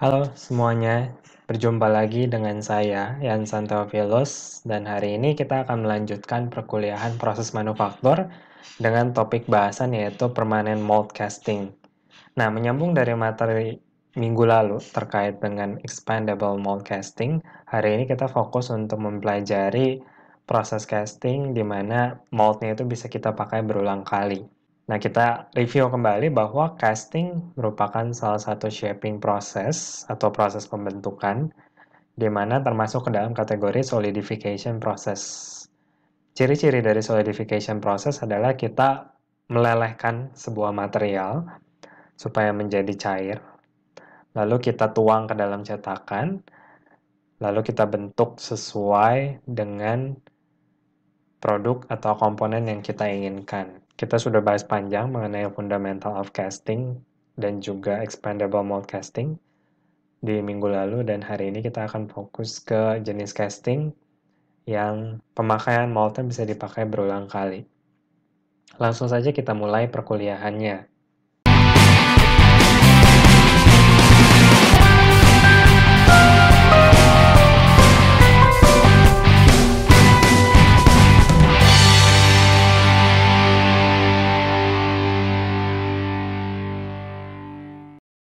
Halo semuanya, berjumpa lagi dengan saya Yan Santofilos dan hari ini kita akan melanjutkan perkuliahan proses manufaktur dengan topik bahasan yaitu permanent mold casting. Nah, menyambung dari materi minggu lalu terkait dengan expandable mold casting, hari ini kita fokus untuk mempelajari proses casting di mana moldnya itu bisa kita pakai berulang kali. Nah, kita review kembali bahwa casting merupakan salah satu shaping proses atau proses pembentukan, di mana termasuk ke dalam kategori solidification process. Ciri-ciri dari solidification process adalah kita melelehkan sebuah material supaya menjadi cair, lalu kita tuang ke dalam cetakan, lalu kita bentuk sesuai dengan produk atau komponen yang kita inginkan. Kita sudah bahas panjang mengenai fundamental of casting dan juga expandable mold casting di minggu lalu dan hari ini kita akan fokus ke jenis casting yang pemakaian molten bisa dipakai berulang kali. Langsung saja kita mulai perkuliahannya.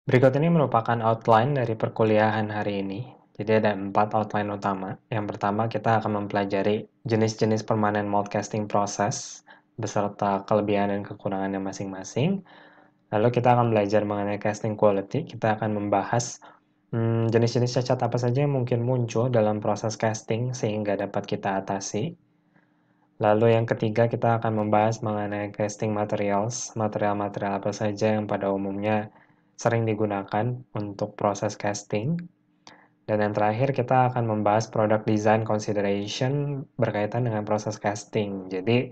Berikut ini merupakan outline dari perkuliahan hari ini. Jadi ada empat outline utama. Yang pertama kita akan mempelajari jenis-jenis permanen mold casting proses beserta kelebihan dan kekurangannya masing-masing. Lalu kita akan belajar mengenai casting quality. Kita akan membahas hmm, jenis-jenis hmm, jenis -jenis cacat apa saja yang mungkin muncul dalam proses casting sehingga dapat kita atasi. Lalu yang ketiga kita akan membahas mengenai casting materials, material-material apa saja yang pada umumnya sering digunakan untuk proses casting. Dan yang terakhir kita akan membahas product design consideration berkaitan dengan proses casting. Jadi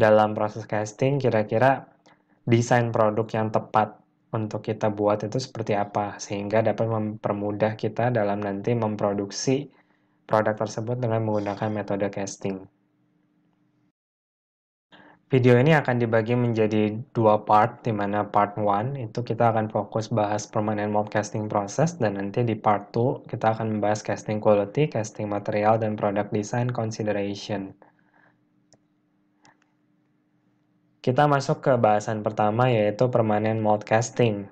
dalam proses casting kira-kira desain produk yang tepat untuk kita buat itu seperti apa sehingga dapat mempermudah kita dalam nanti memproduksi produk tersebut dengan menggunakan metode casting. Video ini akan dibagi menjadi dua part, di mana part 1 itu kita akan fokus bahas permanent mold casting process, dan nanti di part 2 kita akan membahas casting quality, casting material, dan product design consideration. Kita masuk ke bahasan pertama yaitu permanent mold casting.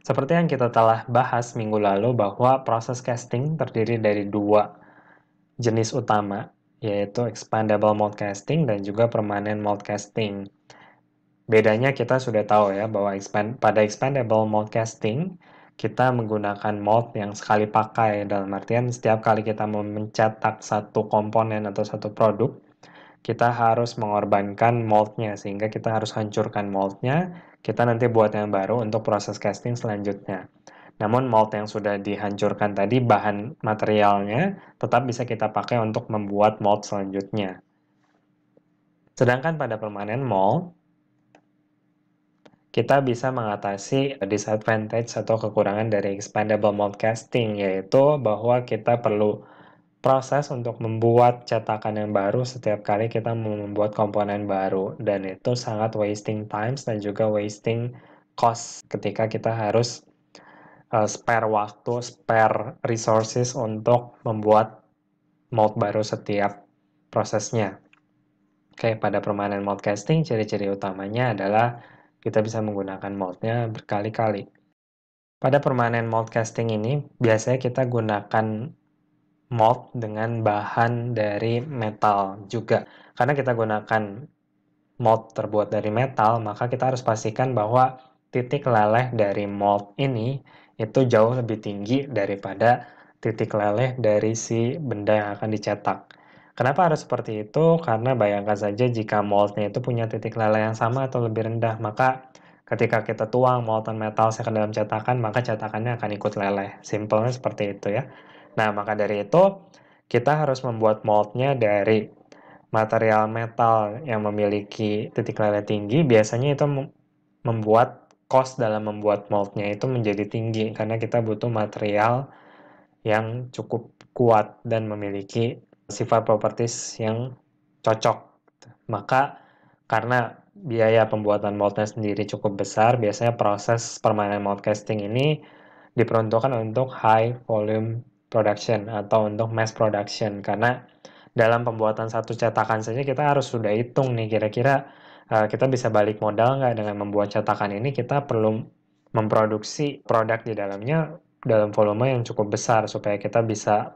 Seperti yang kita telah bahas minggu lalu bahwa proses casting terdiri dari dua jenis utama, yaitu expandable mold casting dan juga permanent casting Bedanya kita sudah tahu ya bahwa expand, pada expandable mold casting kita menggunakan mold yang sekali pakai dalam artian setiap kali kita mau mencetak satu komponen atau satu produk kita harus mengorbankan moldnya sehingga kita harus hancurkan moldnya kita nanti buat yang baru untuk proses casting selanjutnya namun malt yang sudah dihancurkan tadi, bahan materialnya tetap bisa kita pakai untuk membuat malt selanjutnya. Sedangkan pada permanen malt, kita bisa mengatasi disadvantage atau kekurangan dari expandable mold casting, yaitu bahwa kita perlu proses untuk membuat cetakan yang baru setiap kali kita membuat komponen baru dan itu sangat wasting time dan juga wasting cost ketika kita harus uh, spare waktu, spare resources untuk membuat mode baru setiap prosesnya. Oke, pada permainan mode casting, ciri-ciri utamanya adalah kita bisa menggunakan mode-nya berkali-kali. Pada permainan mode casting ini, biasanya kita gunakan mode dengan bahan dari metal juga. Karena kita gunakan mode terbuat dari metal, maka kita harus pastikan bahwa titik leleh dari mold ini itu jauh lebih tinggi daripada titik leleh dari si benda yang akan dicetak. Kenapa harus seperti itu? Karena bayangkan saja jika moltnya itu punya titik leleh yang sama atau lebih rendah, maka ketika kita tuang molten metal ke dalam cetakan, maka cetakannya akan ikut leleh. Simpelnya seperti itu ya. Nah, maka dari itu kita harus membuat moltnya dari material metal yang memiliki titik leleh tinggi. Biasanya itu membuat cost dalam membuat moldnya itu menjadi tinggi karena kita butuh material yang cukup kuat dan memiliki sifat properties yang cocok. Maka karena biaya pembuatan moldnya sendiri cukup besar, biasanya proses permainan mold casting ini diperuntukkan untuk high volume production atau untuk mass production karena dalam pembuatan satu cetakan saja kita harus sudah hitung nih kira-kira Eh, kita bisa balik modal nggak dengan membuat cetakan ini kita perlu memproduksi produk di dalamnya dalam volume yang cukup besar supaya kita bisa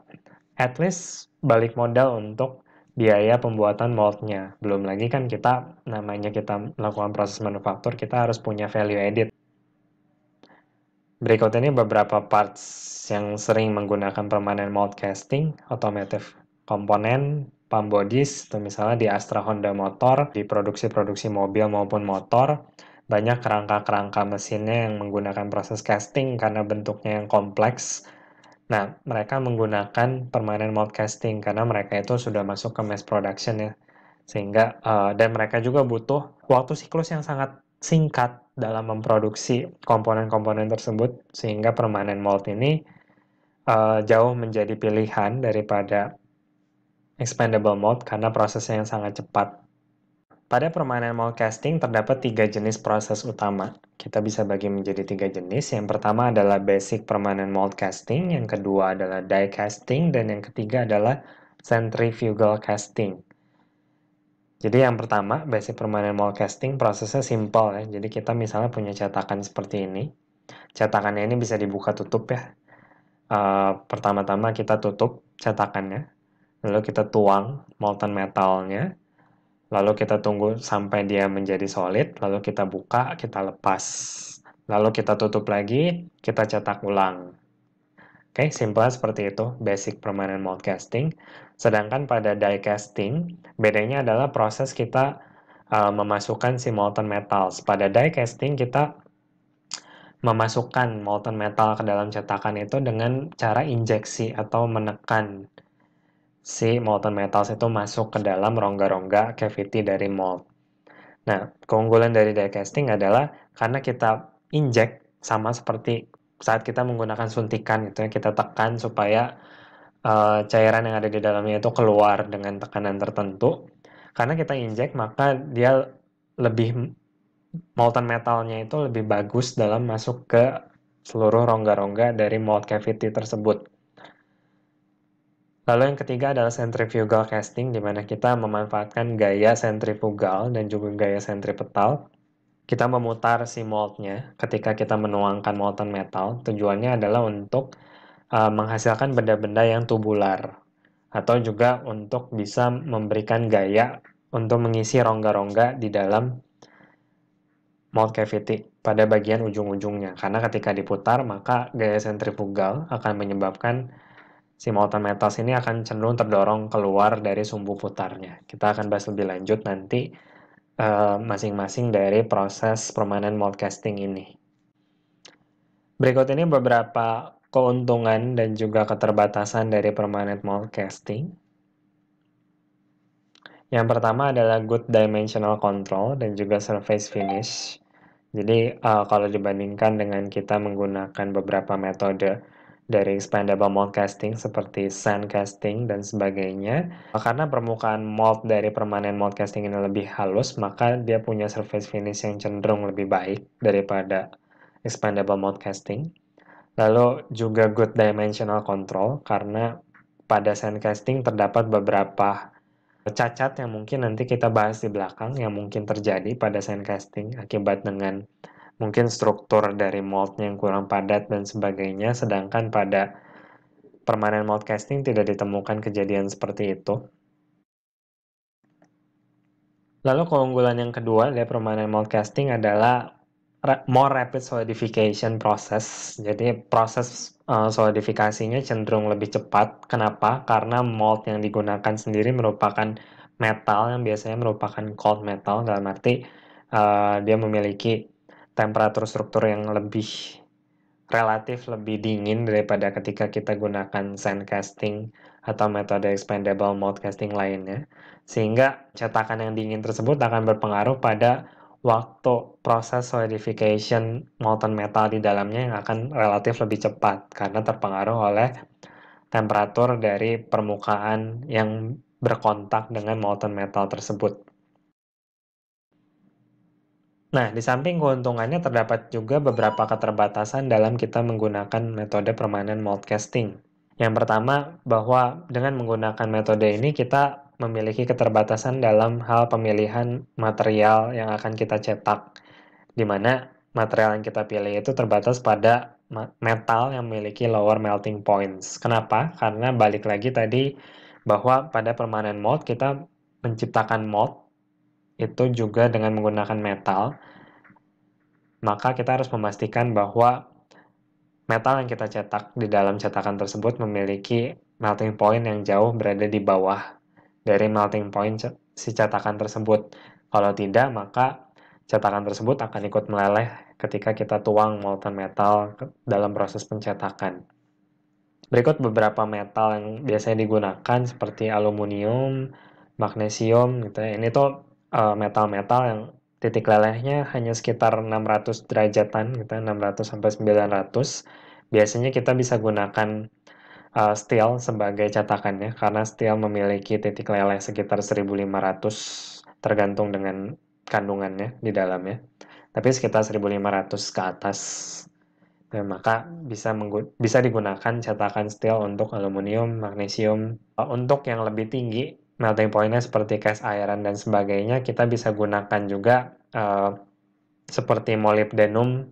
at least balik modal untuk biaya pembuatan moldnya. Belum lagi kan kita namanya kita melakukan proses manufaktur kita harus punya value added. Berikut ini beberapa parts yang sering menggunakan permanent mold casting, automotive komponen, pump bodies, atau misalnya di Astra Honda Motor, di produksi-produksi mobil maupun motor, banyak kerangka-kerangka mesinnya yang menggunakan proses casting karena bentuknya yang kompleks. Nah, mereka menggunakan permanent mold casting karena mereka itu sudah masuk ke mass production ya. Sehingga, uh, dan mereka juga butuh waktu siklus yang sangat singkat dalam memproduksi komponen-komponen tersebut. Sehingga permanen mold ini uh, jauh menjadi pilihan daripada expandable mode karena prosesnya yang sangat cepat. Pada permainan mode casting terdapat tiga jenis proses utama. Kita bisa bagi menjadi tiga jenis. Yang pertama adalah basic permanent mold casting, yang kedua adalah die casting, dan yang ketiga adalah centrifugal casting. Jadi yang pertama, basic permanent mold casting prosesnya simple ya. Jadi kita misalnya punya cetakan seperti ini. Cetakannya ini bisa dibuka tutup ya. Uh, pertama-tama kita tutup cetakannya lalu kita tuang molten metalnya, lalu kita tunggu sampai dia menjadi solid, lalu kita buka, kita lepas. Lalu kita tutup lagi, kita cetak ulang. Oke, okay, simple seperti itu, basic permanent mold casting. Sedangkan pada die casting, bedanya adalah proses kita uh, memasukkan si molten metal. Pada die casting, kita memasukkan molten metal ke dalam cetakan itu dengan cara injeksi atau menekan si molten metals itu masuk ke dalam rongga-rongga cavity dari mold. Nah, keunggulan dari die casting adalah karena kita injek sama seperti saat kita menggunakan suntikan gitu ya, kita tekan supaya uh, cairan yang ada di dalamnya itu keluar dengan tekanan tertentu. Karena kita injek, maka dia lebih molten metalnya itu lebih bagus dalam masuk ke seluruh rongga-rongga dari mold cavity tersebut. Lalu yang ketiga adalah centrifugal casting, di mana kita memanfaatkan gaya sentrifugal dan juga gaya sentripetal. Kita memutar si moldnya ketika kita menuangkan molten metal. Tujuannya adalah untuk uh, menghasilkan benda-benda yang tubular atau juga untuk bisa memberikan gaya untuk mengisi rongga-rongga di dalam mold cavity pada bagian ujung-ujungnya. Karena ketika diputar, maka gaya sentrifugal akan menyebabkan si molten metals ini akan cenderung terdorong keluar dari sumbu putarnya. Kita akan bahas lebih lanjut nanti eh, masing-masing uh, dari proses permanent mold casting ini. Berikut ini beberapa keuntungan dan juga keterbatasan dari permanent mold casting. Yang pertama adalah good dimensional control dan juga surface finish. Jadi uh, kalau dibandingkan dengan kita menggunakan beberapa metode dari expandable mold casting seperti sand casting dan sebagainya. Karena permukaan mold dari permanen mold casting ini lebih halus, maka dia punya surface finish yang cenderung lebih baik daripada expandable mold casting. Lalu juga good dimensional control karena pada sand casting terdapat beberapa cacat yang mungkin nanti kita bahas di belakang yang mungkin terjadi pada sand casting akibat dengan mungkin struktur dari moldnya yang kurang padat dan sebagainya, sedangkan pada permanent mold casting tidak ditemukan kejadian seperti itu. Lalu keunggulan yang kedua dari permanent mold casting adalah more rapid solidification process. Jadi proses eh, solidifikasinya cenderung lebih cepat. Kenapa? Karena mold yang digunakan sendiri merupakan metal yang biasanya merupakan cold metal dalam arti uh, dia memiliki temperatur struktur yang lebih relatif lebih dingin daripada ketika kita gunakan sand casting atau metode expandable mold casting lainnya. Sehingga cetakan yang dingin tersebut akan berpengaruh pada waktu proses solidification molten metal di dalamnya yang akan relatif lebih cepat karena terpengaruh oleh temperatur dari permukaan yang berkontak dengan molten metal tersebut. Nah, di samping keuntungannya terdapat juga beberapa keterbatasan dalam kita menggunakan metode permanen mold casting. Yang pertama, bahwa dengan menggunakan metode ini kita memiliki keterbatasan dalam hal pemilihan material yang akan kita cetak, di mana material yang kita pilih itu terbatas pada metal yang memiliki lower melting points. Kenapa? Karena balik lagi tadi bahwa pada permanen mold kita menciptakan mold itu juga dengan menggunakan metal, maka kita harus memastikan bahwa metal yang kita cetak di dalam cetakan tersebut memiliki melting point yang jauh berada di bawah dari melting point si cetakan tersebut. Kalau tidak, maka cetakan tersebut akan ikut meleleh ketika kita tuang molten metal dalam proses pencetakan. Berikut beberapa metal yang biasanya digunakan seperti aluminium, magnesium gitu ya. Ini tuh Eh, metal-metal uh, yang titik lelehnya hanya sekitar 600 derajatan gitu 600 ya, sampai 900 biasanya kita bisa gunakan uh, steel sebagai catakannya karena steel memiliki titik leleh sekitar 1500 tergantung dengan kandungannya di dalamnya tapi sekitar 1500 ke atas ya, maka bisa bisa digunakan cetakan steel untuk aluminium, magnesium. Eh, untuk yang lebih tinggi melting pointnya seperti cast iron dan sebagainya kita bisa gunakan juga uh, seperti molybdenum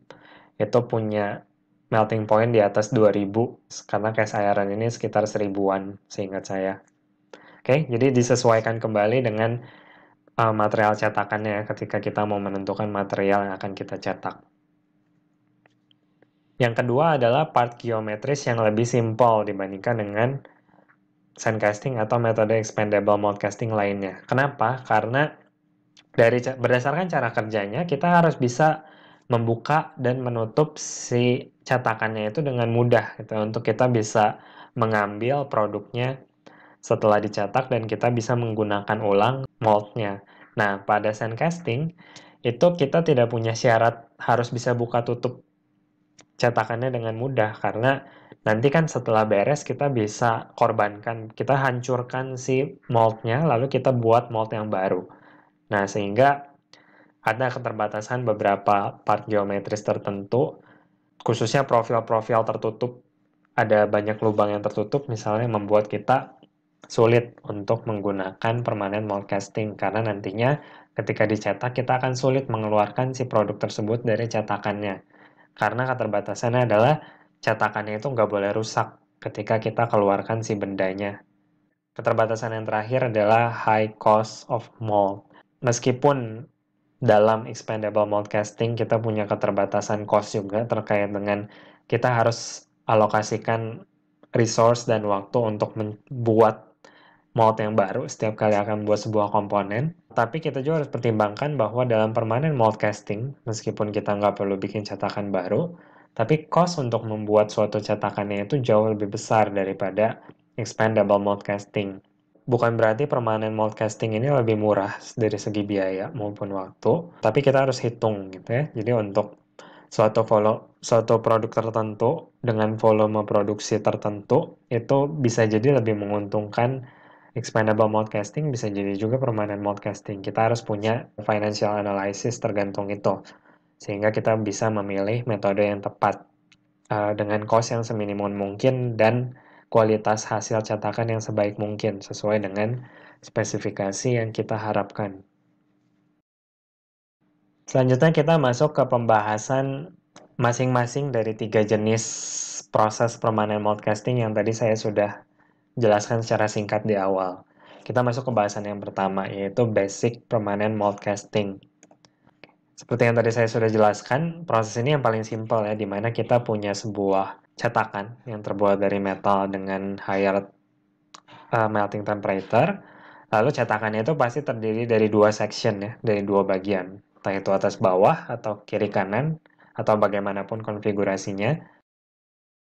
itu punya melting point di atas 2000 karena cast iron ini sekitar seribuan seingat saya oke okay, jadi disesuaikan kembali dengan uh, material cetakannya ya, ketika kita mau menentukan material yang akan kita cetak yang kedua adalah part geometris yang lebih simpel dibandingkan dengan sandcasting atau metode expandable casting lainnya. Kenapa? Karena dari berdasarkan cara kerjanya kita harus bisa membuka dan menutup si cetakannya itu dengan mudah gitu untuk kita bisa mengambil produknya setelah dicetak dan kita bisa menggunakan ulang moldnya. Nah, pada sandcasting itu kita tidak punya syarat harus bisa buka tutup cetakannya dengan mudah karena nanti kan setelah beres kita bisa korbankan, kita hancurkan si moldnya lalu kita buat mold yang baru. Nah sehingga ada keterbatasan beberapa part geometris tertentu, khususnya profil-profil tertutup, ada banyak lubang yang tertutup misalnya membuat kita sulit untuk menggunakan permanent mold casting karena nantinya ketika dicetak kita akan sulit mengeluarkan si produk tersebut dari cetakannya karena keterbatasannya adalah cetakannya itu nggak boleh rusak ketika kita keluarkan si bendanya. Keterbatasan yang terakhir adalah high cost of mold. Meskipun dalam expandable mold casting kita punya keterbatasan cost juga terkait dengan kita harus alokasikan resource dan waktu untuk membuat mold yang baru setiap kali akan buat sebuah komponen tapi kita juga harus pertimbangkan bahwa dalam permanen mold casting, meskipun kita nggak perlu bikin cetakan baru, tapi cost untuk membuat suatu cetakannya itu jauh lebih besar daripada expandable mold casting. Bukan berarti permanen mold casting ini lebih murah dari segi biaya maupun waktu, tapi kita harus hitung gitu ya. Jadi untuk suatu follow suatu produk tertentu dengan volume produksi tertentu itu bisa jadi lebih menguntungkan expandable modcasting bisa jadi juga permanent modcasting. Kita harus punya financial analysis tergantung itu. Sehingga kita bisa memilih metode yang tepat uh, dengan cost yang seminimum mungkin dan kualitas hasil cetakan yang sebaik mungkin sesuai dengan spesifikasi yang kita harapkan. Selanjutnya kita masuk ke pembahasan masing-masing dari tiga jenis proses permanent casting yang tadi saya sudah jelaskan secara singkat di awal. Kita masuk ke bahasan yang pertama, yaitu basic permanent mold casting. Seperti yang tadi saya sudah jelaskan, proses ini yang paling simpel ya, dimana kita punya sebuah cetakan yang terbuat dari metal dengan higher uh, melting temperature. Lalu cetakannya itu pasti terdiri dari dua section ya, dari dua bagian. Entah itu atas bawah atau kiri kanan atau bagaimanapun konfigurasinya.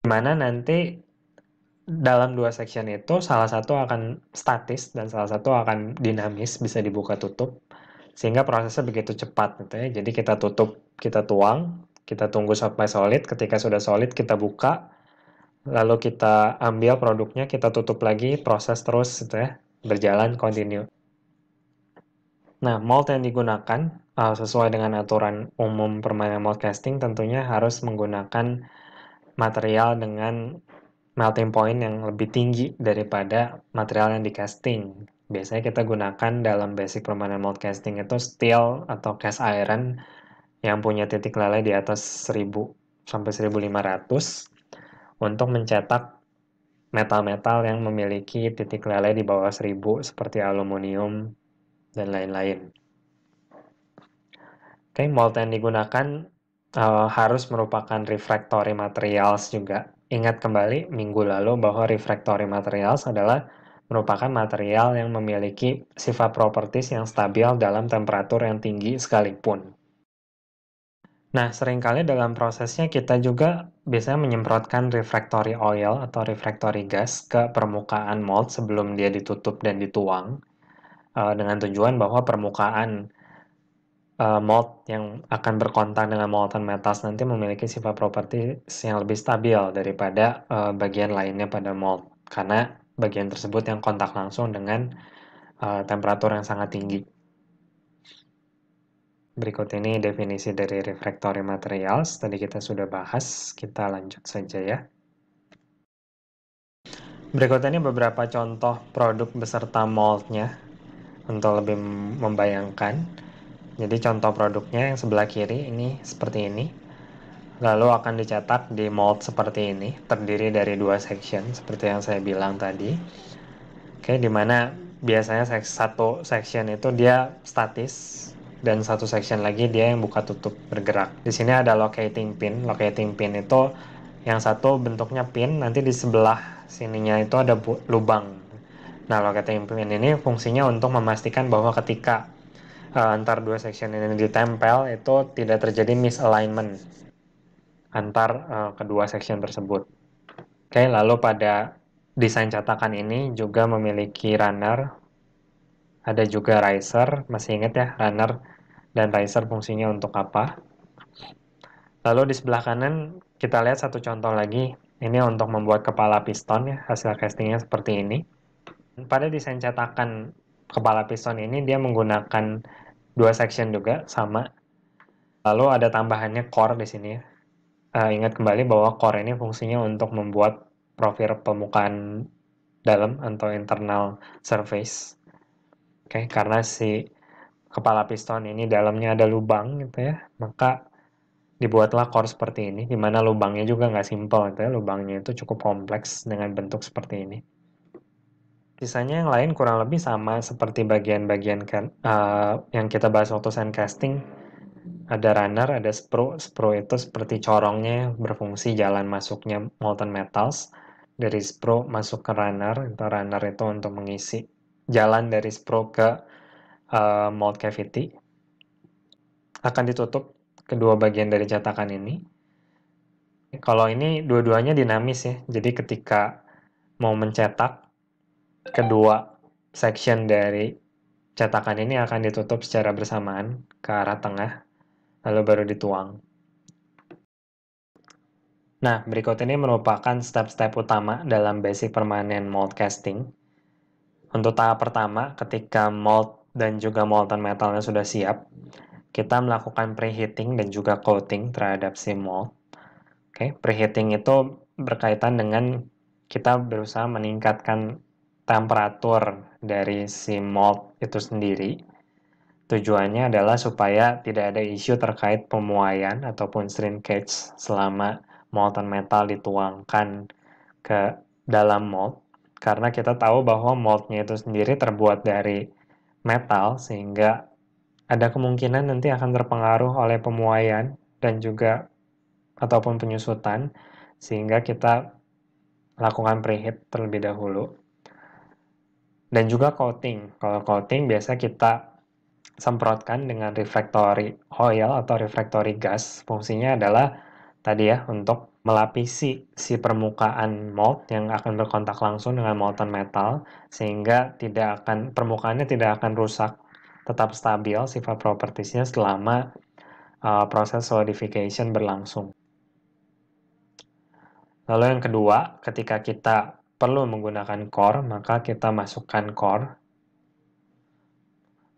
Dimana nanti dalam dua section itu salah satu akan statis dan salah satu akan dinamis bisa dibuka tutup sehingga prosesnya begitu cepat gitu ya jadi kita tutup kita tuang kita tunggu sampai solid ketika sudah solid kita buka lalu kita ambil produknya kita tutup lagi proses terus gitu ya berjalan continue nah mold yang digunakan uh, sesuai dengan aturan umum permainan mold casting tentunya harus menggunakan material dengan melting point yang lebih tinggi daripada material yang di casting. Biasanya kita gunakan dalam basic permanent mold casting itu steel atau cast iron yang punya titik lele di atas 1000 sampai 1500 untuk mencetak metal-metal yang memiliki titik lele di bawah 1000 seperti aluminium dan lain-lain. Oke, okay, mold yang digunakan uh, harus merupakan refractory materials juga ingat kembali minggu lalu bahwa refractory materials adalah merupakan material yang memiliki sifat properties yang stabil dalam temperatur yang tinggi sekalipun. Nah, seringkali dalam prosesnya kita juga bisa menyemprotkan refractory oil atau refractory gas ke permukaan mold sebelum dia ditutup dan dituang eh, dengan tujuan bahwa permukaan uh, eh, malt yang akan berkontak dengan molten metals nanti memiliki sifat properti yang lebih stabil daripada uh, bagian lainnya pada malt karena bagian tersebut yang kontak langsung dengan uh, temperatur yang sangat tinggi. Berikut ini definisi dari refractory materials. Tadi kita sudah bahas, kita lanjut saja ya. Berikut ini beberapa contoh produk beserta moldnya untuk lebih membayangkan. Jadi contoh produknya yang sebelah kiri ini seperti ini. Lalu akan dicetak di mold seperti ini, terdiri dari dua section seperti yang saya bilang tadi. Oke, di mana biasanya satu section itu dia statis dan satu section lagi dia yang buka tutup bergerak. Di sini ada locating pin. Locating pin itu yang satu bentuknya pin, nanti di sebelah sininya itu ada lubang. Nah, locating pin ini fungsinya untuk memastikan bahwa ketika uh, eh, antar dua section ini ditempel itu tidak terjadi misalignment antar uh, kedua section tersebut. Oke, okay, lalu pada desain cetakan ini juga memiliki runner, ada juga riser, masih ingat ya runner dan riser fungsinya untuk apa? Lalu di sebelah kanan kita lihat satu contoh lagi, ini untuk membuat kepala piston ya, hasil castingnya seperti ini. Pada desain cetakan kepala piston ini dia menggunakan dua section juga sama. Lalu ada tambahannya core di sini. Uh, ingat kembali bahwa core ini fungsinya untuk membuat profil permukaan dalam atau internal surface. Oke, okay, karena si kepala piston ini dalamnya ada lubang gitu ya, maka dibuatlah core seperti ini, dimana lubangnya juga nggak simple gitu ya, lubangnya itu cukup kompleks dengan bentuk seperti ini. Sisanya yang lain kurang lebih sama seperti bagian-bagian uh, yang kita bahas waktu sand casting Ada runner, ada sprue. Sprue itu seperti corongnya berfungsi jalan masuknya molten metals. Dari sprue masuk ke runner. Itu runner itu untuk mengisi jalan dari sprue ke uh, mold cavity. Akan ditutup kedua bagian dari cetakan ini. Kalau ini dua-duanya dinamis ya. Jadi ketika mau mencetak kedua section dari cetakan ini akan ditutup secara bersamaan ke arah tengah, lalu baru dituang. Nah, berikut ini merupakan step-step utama dalam basic permanen mold casting. Untuk tahap pertama, ketika mold dan juga molten metalnya sudah siap, kita melakukan preheating dan juga coating terhadap si mold. Oke, preheating itu berkaitan dengan kita berusaha meningkatkan temperatur dari si mold itu sendiri. Tujuannya adalah supaya tidak ada isu terkait pemuaian ataupun shrinkage selama molten metal dituangkan ke dalam mold. Karena kita tahu bahwa moldnya itu sendiri terbuat dari metal sehingga ada kemungkinan nanti akan terpengaruh oleh pemuaian dan juga ataupun penyusutan sehingga kita lakukan preheat terlebih dahulu dan juga coating. Kalau coating biasa kita semprotkan dengan refractory oil atau refractory gas. Fungsinya adalah tadi ya untuk melapisi si permukaan mold yang akan berkontak langsung dengan molten metal sehingga tidak akan permukaannya tidak akan rusak tetap stabil sifat propertisnya selama uh, proses solidification berlangsung. Lalu yang kedua, ketika kita perlu menggunakan core, maka kita masukkan core.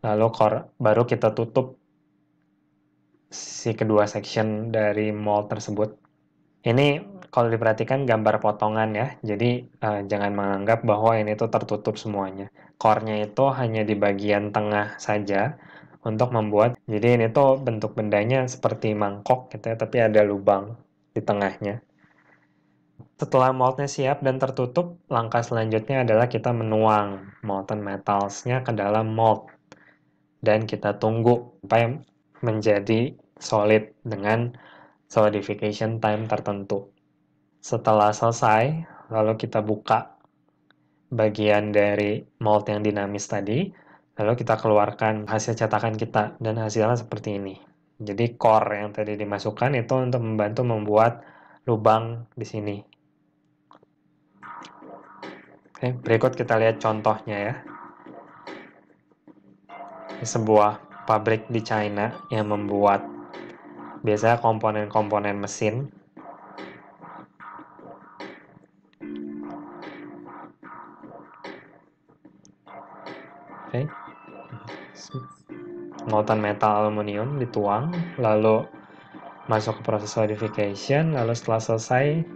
Lalu core baru kita tutup si kedua section dari mall tersebut. Ini kalau diperhatikan gambar potongan ya, jadi uh, jangan menganggap bahwa ini tuh tertutup semuanya. Core-nya itu hanya di bagian tengah saja untuk membuat, jadi ini tuh bentuk bendanya seperti mangkok gitu ya, tapi ada lubang di tengahnya setelah moldnya siap dan tertutup, langkah selanjutnya adalah kita menuang molten metalsnya ke dalam mold dan kita tunggu sampai menjadi solid dengan solidification time tertentu. Setelah selesai, lalu kita buka bagian dari mold yang dinamis tadi, lalu kita keluarkan hasil cetakan kita dan hasilnya seperti ini. Jadi core yang tadi dimasukkan itu untuk membantu membuat lubang di sini Oke, berikut kita lihat contohnya ya. Ini sebuah pabrik di China yang membuat biasanya komponen-komponen mesin. Oke. Notan metal aluminium dituang, lalu masuk ke proses solidification, lalu setelah selesai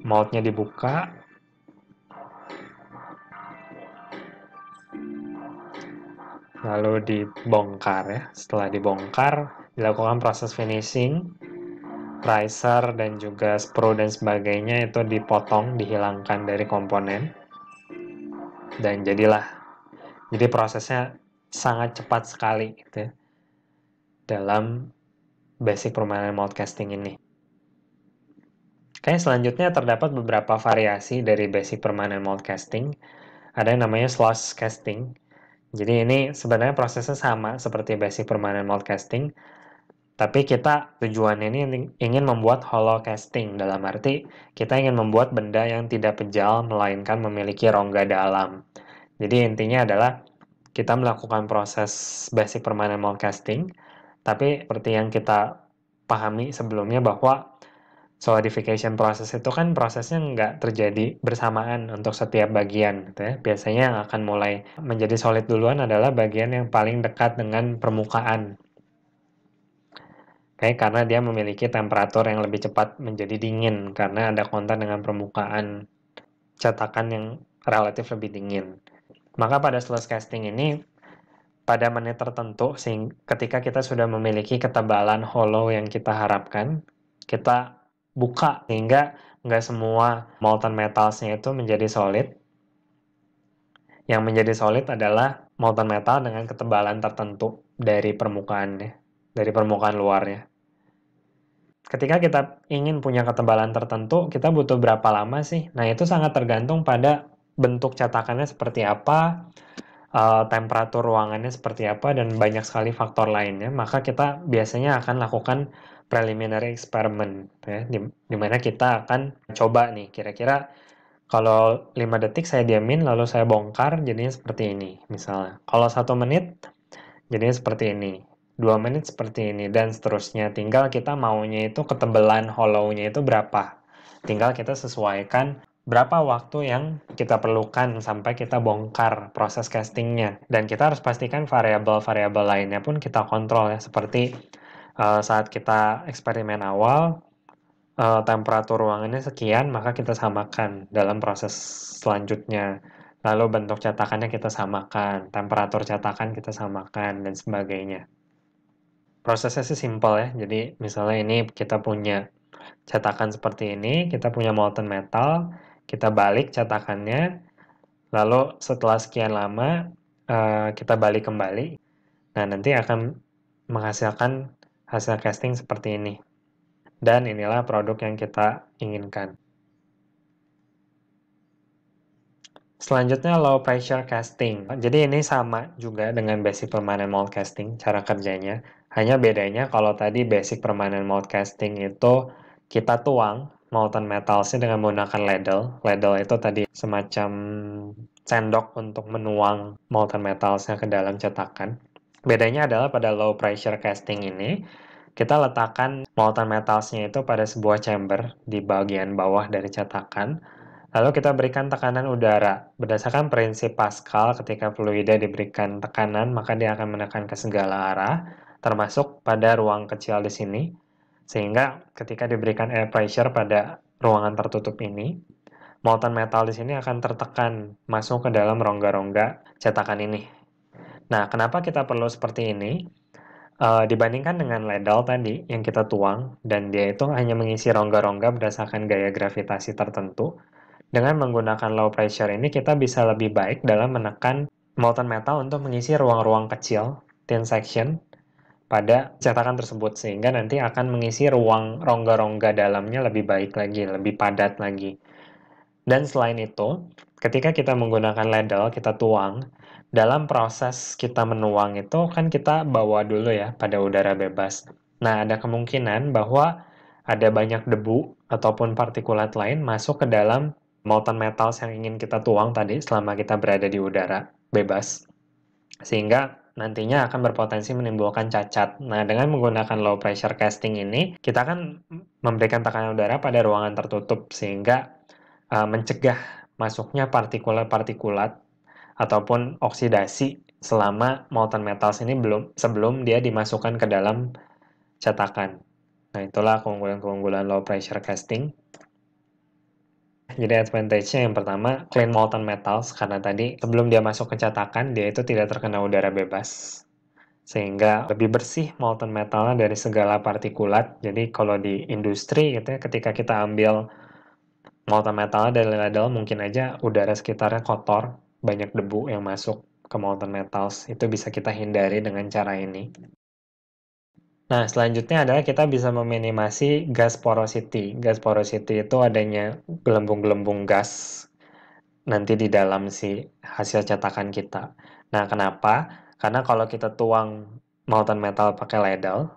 moldnya dibuka, lalu dibongkar ya. Setelah dibongkar, dilakukan proses finishing, riser dan juga sprue dan sebagainya itu dipotong, dihilangkan dari komponen. Dan jadilah, jadi prosesnya sangat cepat sekali gitu ya, dalam basic permainan mold casting ini. Oke, selanjutnya terdapat beberapa variasi dari basic permainan mold casting. Ada yang namanya slush casting, jadi ini sebenarnya prosesnya sama seperti basic permanent mold casting, tapi kita tujuan ini ingin membuat hollow casting dalam arti kita ingin membuat benda yang tidak pejal melainkan memiliki rongga dalam. Jadi intinya adalah kita melakukan proses basic permanent mold casting, tapi seperti yang kita pahami sebelumnya bahwa solidification proses itu kan prosesnya nggak terjadi bersamaan untuk setiap bagian gitu ya. Biasanya yang akan mulai menjadi solid duluan adalah bagian yang paling dekat dengan permukaan. Oke, karena dia memiliki temperatur yang lebih cepat menjadi dingin karena ada kontak dengan permukaan cetakan yang relatif lebih dingin. Maka pada slush casting ini pada menit tertentu ketika kita sudah memiliki ketebalan hollow yang kita harapkan, kita buka sehingga nggak semua molten metalsnya itu menjadi solid. Yang menjadi solid adalah molten metal dengan ketebalan tertentu dari permukaannya, dari permukaan luarnya. Ketika kita ingin punya ketebalan tertentu, kita butuh berapa lama sih? Nah, itu sangat tergantung pada bentuk cetakannya seperti apa, uh, temperatur ruangannya seperti apa dan banyak sekali faktor lainnya, maka kita biasanya akan lakukan preliminary experiment ya di, di mana kita akan coba nih kira-kira kalau 5 detik saya diamin lalu saya bongkar jadinya seperti ini misalnya. Kalau satu menit jadinya seperti ini. dua menit seperti ini dan seterusnya. Tinggal kita maunya itu ketebalan hollownya itu berapa. Tinggal kita sesuaikan berapa waktu yang kita perlukan sampai kita bongkar proses castingnya. Dan kita harus pastikan variabel-variabel lainnya pun kita kontrol ya seperti uh, saat kita eksperimen awal uh, temperatur ruangannya sekian maka kita samakan dalam proses selanjutnya lalu bentuk cetakannya kita samakan temperatur cetakan kita samakan dan sebagainya prosesnya sih simple ya jadi misalnya ini kita punya cetakan seperti ini kita punya molten metal kita balik cetakannya lalu setelah sekian lama uh, kita balik kembali nah nanti akan menghasilkan hasil casting seperti ini. Dan inilah produk yang kita inginkan. Selanjutnya low pressure casting. Jadi ini sama juga dengan basic permanent mold casting cara kerjanya. Hanya bedanya kalau tadi basic permanent mold casting itu kita tuang molten metalsnya dengan menggunakan ladle. Ladle itu tadi semacam sendok untuk menuang molten metalsnya ke dalam cetakan. Bedanya adalah pada low pressure casting ini, kita letakkan molten metalsnya itu pada sebuah chamber di bagian bawah dari cetakan. Lalu kita berikan tekanan udara. Berdasarkan prinsip Pascal, ketika fluida diberikan tekanan, maka dia akan menekan ke segala arah, termasuk pada ruang kecil di sini. Sehingga ketika diberikan air pressure pada ruangan tertutup ini, molten metal di sini akan tertekan masuk ke dalam rongga-rongga cetakan ini. Nah, kenapa kita perlu seperti ini? Uh, dibandingkan dengan ledal tadi yang kita tuang dan dia itu hanya mengisi rongga-rongga berdasarkan gaya gravitasi tertentu, dengan menggunakan low pressure ini kita bisa lebih baik dalam menekan molten metal untuk mengisi ruang-ruang kecil, thin section, pada cetakan tersebut sehingga nanti akan mengisi ruang rongga-rongga dalamnya lebih baik lagi, lebih padat lagi. Dan selain itu, ketika kita menggunakan ladle, kita tuang, dalam proses kita menuang itu kan kita bawa dulu ya pada udara bebas. Nah, ada kemungkinan bahwa ada banyak debu ataupun partikulat lain masuk ke dalam molten metals yang ingin kita tuang tadi selama kita berada di udara bebas. Sehingga nantinya akan berpotensi menimbulkan cacat. Nah, dengan menggunakan low pressure casting ini, kita akan memberikan tekanan udara pada ruangan tertutup sehingga uh, mencegah masuknya partikulat-partikulat ataupun oksidasi selama molten metals ini belum sebelum dia dimasukkan ke dalam cetakan. Nah, itulah keunggulan-keunggulan low pressure casting. Jadi advantage-nya yang pertama, clean molten metals, karena tadi sebelum dia masuk ke cetakan, dia itu tidak terkena udara bebas. Sehingga lebih bersih molten metalnya dari segala partikulat. Jadi kalau di industri, gitu ya, ketika kita ambil Molten metalnya dan adalah mungkin aja udara sekitarnya kotor, banyak debu yang masuk ke molten metals. Itu bisa kita hindari dengan cara ini. Nah, selanjutnya adalah kita bisa meminimasi gas porosity. Gas porosity itu adanya gelembung-gelembung gas nanti di dalam si hasil cetakan kita. Nah, kenapa? Karena kalau kita tuang molten metal pakai ladle,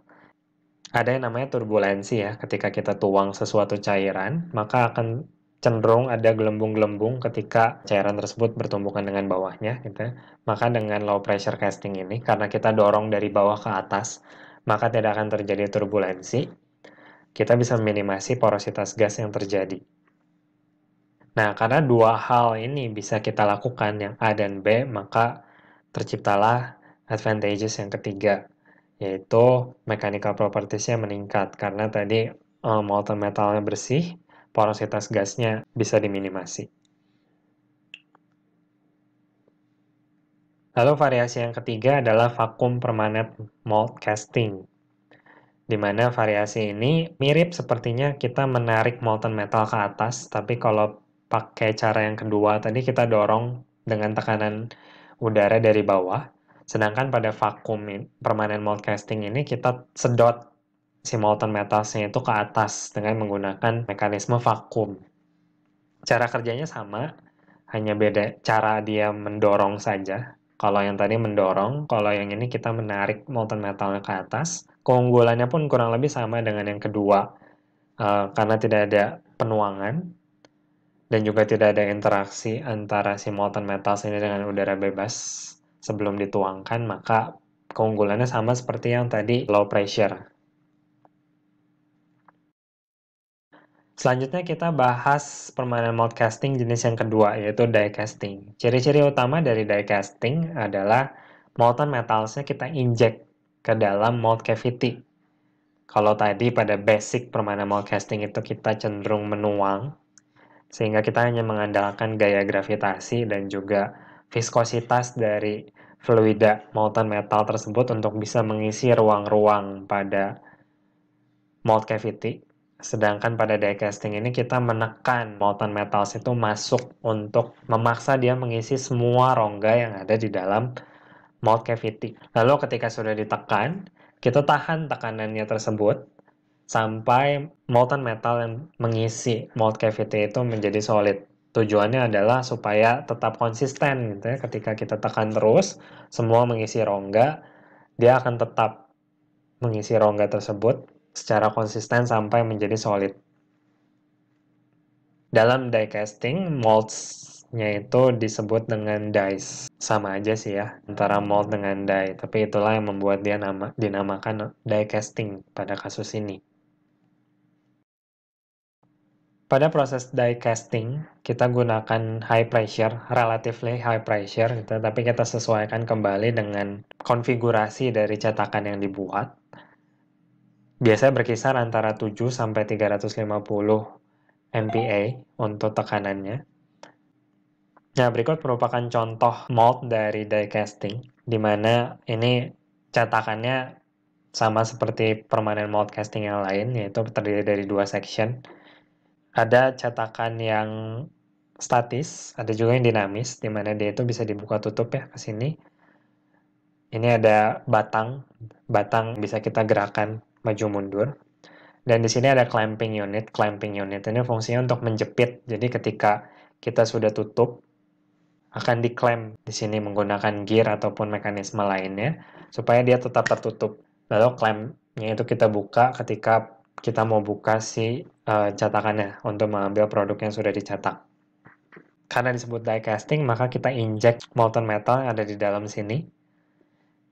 ada yang namanya turbulensi ya. Ketika kita tuang sesuatu cairan, maka akan cenderung ada gelembung-gelembung ketika cairan tersebut bertumbukan dengan bawahnya gitu. Ya. Maka dengan low pressure casting ini karena kita dorong dari bawah ke atas, maka tidak akan terjadi turbulensi. Kita bisa minimasi porositas gas yang terjadi. Nah, karena dua hal ini bisa kita lakukan yang A dan B, maka terciptalah advantages yang ketiga, yaitu mechanical properties-nya meningkat karena tadi um, molten metalnya bersih, porositas gasnya bisa diminimasi. Lalu variasi yang ketiga adalah vakum permanent mold casting, di mana variasi ini mirip sepertinya kita menarik molten metal ke atas, tapi kalau pakai cara yang kedua tadi kita dorong dengan tekanan udara dari bawah, sedangkan pada vakum permanent mold casting ini kita sedot si molten metalsnya itu ke atas dengan menggunakan mekanisme vakum. Cara kerjanya sama, hanya beda cara dia mendorong saja. Kalau yang tadi mendorong, kalau yang ini kita menarik molten metalnya ke atas. Keunggulannya pun kurang lebih sama dengan yang kedua, eh, karena tidak ada penuangan dan juga tidak ada interaksi antara si molten metal ini dengan udara bebas sebelum dituangkan, maka keunggulannya sama seperti yang tadi low pressure. Selanjutnya kita bahas permainan mode casting jenis yang kedua yaitu die casting. Ciri-ciri utama dari die casting adalah molten metalsnya kita injek ke dalam mold cavity. Kalau tadi pada basic permainan mold casting itu kita cenderung menuang sehingga kita hanya mengandalkan gaya gravitasi dan juga viskositas dari fluida molten metal tersebut untuk bisa mengisi ruang-ruang pada mold cavity Sedangkan pada die casting ini kita menekan molten metals itu masuk untuk memaksa dia mengisi semua rongga yang ada di dalam mold cavity. Lalu ketika sudah ditekan, kita tahan tekanannya tersebut sampai molten metal yang mengisi mold cavity itu menjadi solid. Tujuannya adalah supaya tetap konsisten gitu ya. Ketika kita tekan terus, semua mengisi rongga, dia akan tetap mengisi rongga tersebut secara konsisten sampai menjadi solid. Dalam die casting, molds-nya itu disebut dengan dies. Sama aja sih ya, antara mold dengan die. Tapi itulah yang membuat dia nama, dinamakan die casting pada kasus ini. Pada proses die casting, kita gunakan high pressure, relatively high pressure, gitu, tapi kita sesuaikan kembali dengan konfigurasi dari cetakan yang dibuat biasanya berkisar antara 7 sampai 350 MPa untuk tekanannya. Nah, berikut merupakan contoh mold dari die casting, di mana ini cetakannya sama seperti permanen mold casting yang lain, yaitu terdiri dari dua section. Ada cetakan yang statis, ada juga yang dinamis, di mana dia itu bisa dibuka tutup ya ke sini. Ini ada batang, batang bisa kita gerakan maju mundur. Dan di sini ada clamping unit. Clamping unit ini fungsinya untuk menjepit. Jadi ketika kita sudah tutup, akan diklaim di sini menggunakan gear ataupun mekanisme lainnya supaya dia tetap tertutup. Lalu klaimnya itu kita buka ketika kita mau buka si uh, cetakannya untuk mengambil produk yang sudah dicetak. Karena disebut die casting, maka kita inject molten metal yang ada di dalam sini.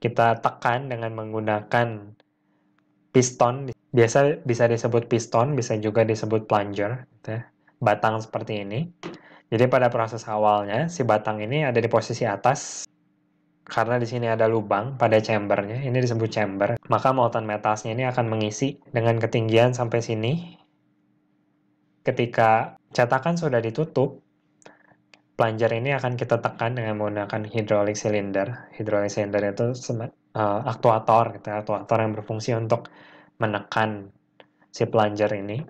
Kita tekan dengan menggunakan piston biasa bisa disebut piston bisa juga disebut plunger gitu ya. batang seperti ini jadi pada proses awalnya si batang ini ada di posisi atas karena di sini ada lubang pada chambernya, ini disebut chamber, maka molten metalsnya ini akan mengisi dengan ketinggian sampai sini. Ketika cetakan sudah ditutup, plunger ini akan kita tekan dengan menggunakan hidrolik silinder. Hidrolik silinder itu uh, aktuator, gitu, ya, aktuator yang berfungsi untuk menekan si plunger ini.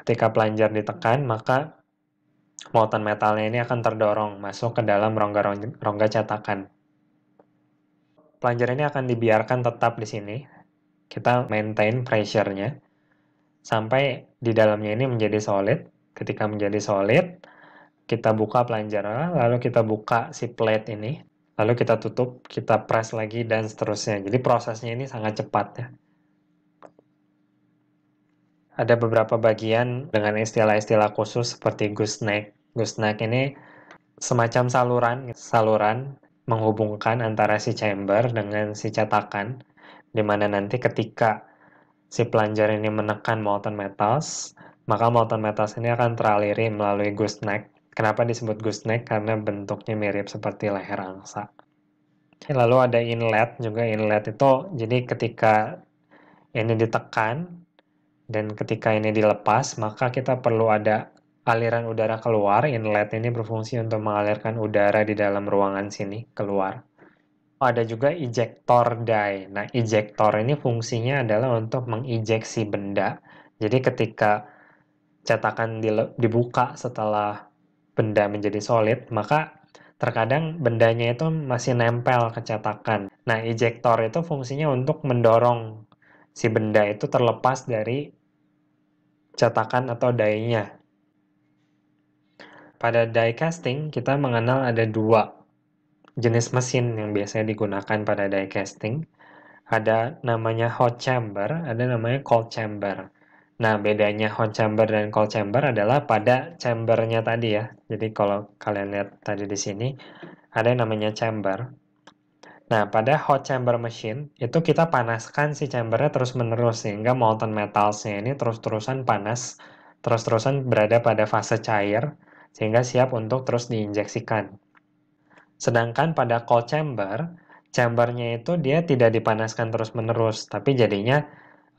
Ketika plunger ditekan, maka muatan metalnya ini akan terdorong masuk ke dalam rongga-rongga cetakan. Plunger ini akan dibiarkan tetap di sini. Kita maintain pressure-nya sampai di dalamnya ini menjadi solid. Ketika menjadi solid, kita buka plan lalu kita buka si plate ini, lalu kita tutup, kita press lagi, dan seterusnya. Jadi prosesnya ini sangat cepat ya. Ada beberapa bagian dengan istilah-istilah khusus seperti gooseneck. Gooseneck ini semacam saluran, saluran menghubungkan antara si chamber dengan si cetakan, di mana nanti ketika si plunger ini menekan molten metals, maka molten metals ini akan teraliri melalui gooseneck Kenapa disebut gooseneck? Karena bentuknya mirip seperti leher angsa. Lalu ada inlet juga inlet itu jadi ketika ini ditekan dan ketika ini dilepas maka kita perlu ada aliran udara keluar. Inlet ini berfungsi untuk mengalirkan udara di dalam ruangan sini keluar. Ada juga ejector die. Nah, ejector ini fungsinya adalah untuk mengejeksi benda. Jadi ketika cetakan dibuka setelah benda menjadi solid, maka terkadang bendanya itu masih nempel ke cetakan. Nah, ejector itu fungsinya untuk mendorong si benda itu terlepas dari cetakan atau dainya. Pada die casting, kita mengenal ada dua jenis mesin yang biasanya digunakan pada die casting. Ada namanya hot chamber, ada namanya cold chamber. Nah, bedanya hot chamber dan cold chamber adalah pada chambernya tadi ya. Jadi kalau kalian lihat tadi di sini, ada yang namanya chamber. Nah, pada hot chamber machine, itu kita panaskan si chambernya terus-menerus sehingga molten metalsnya ini terus-terusan panas, terus-terusan berada pada fase cair, sehingga siap untuk terus diinjeksikan. Sedangkan pada cold chamber, chambernya itu dia tidak dipanaskan terus-menerus, tapi jadinya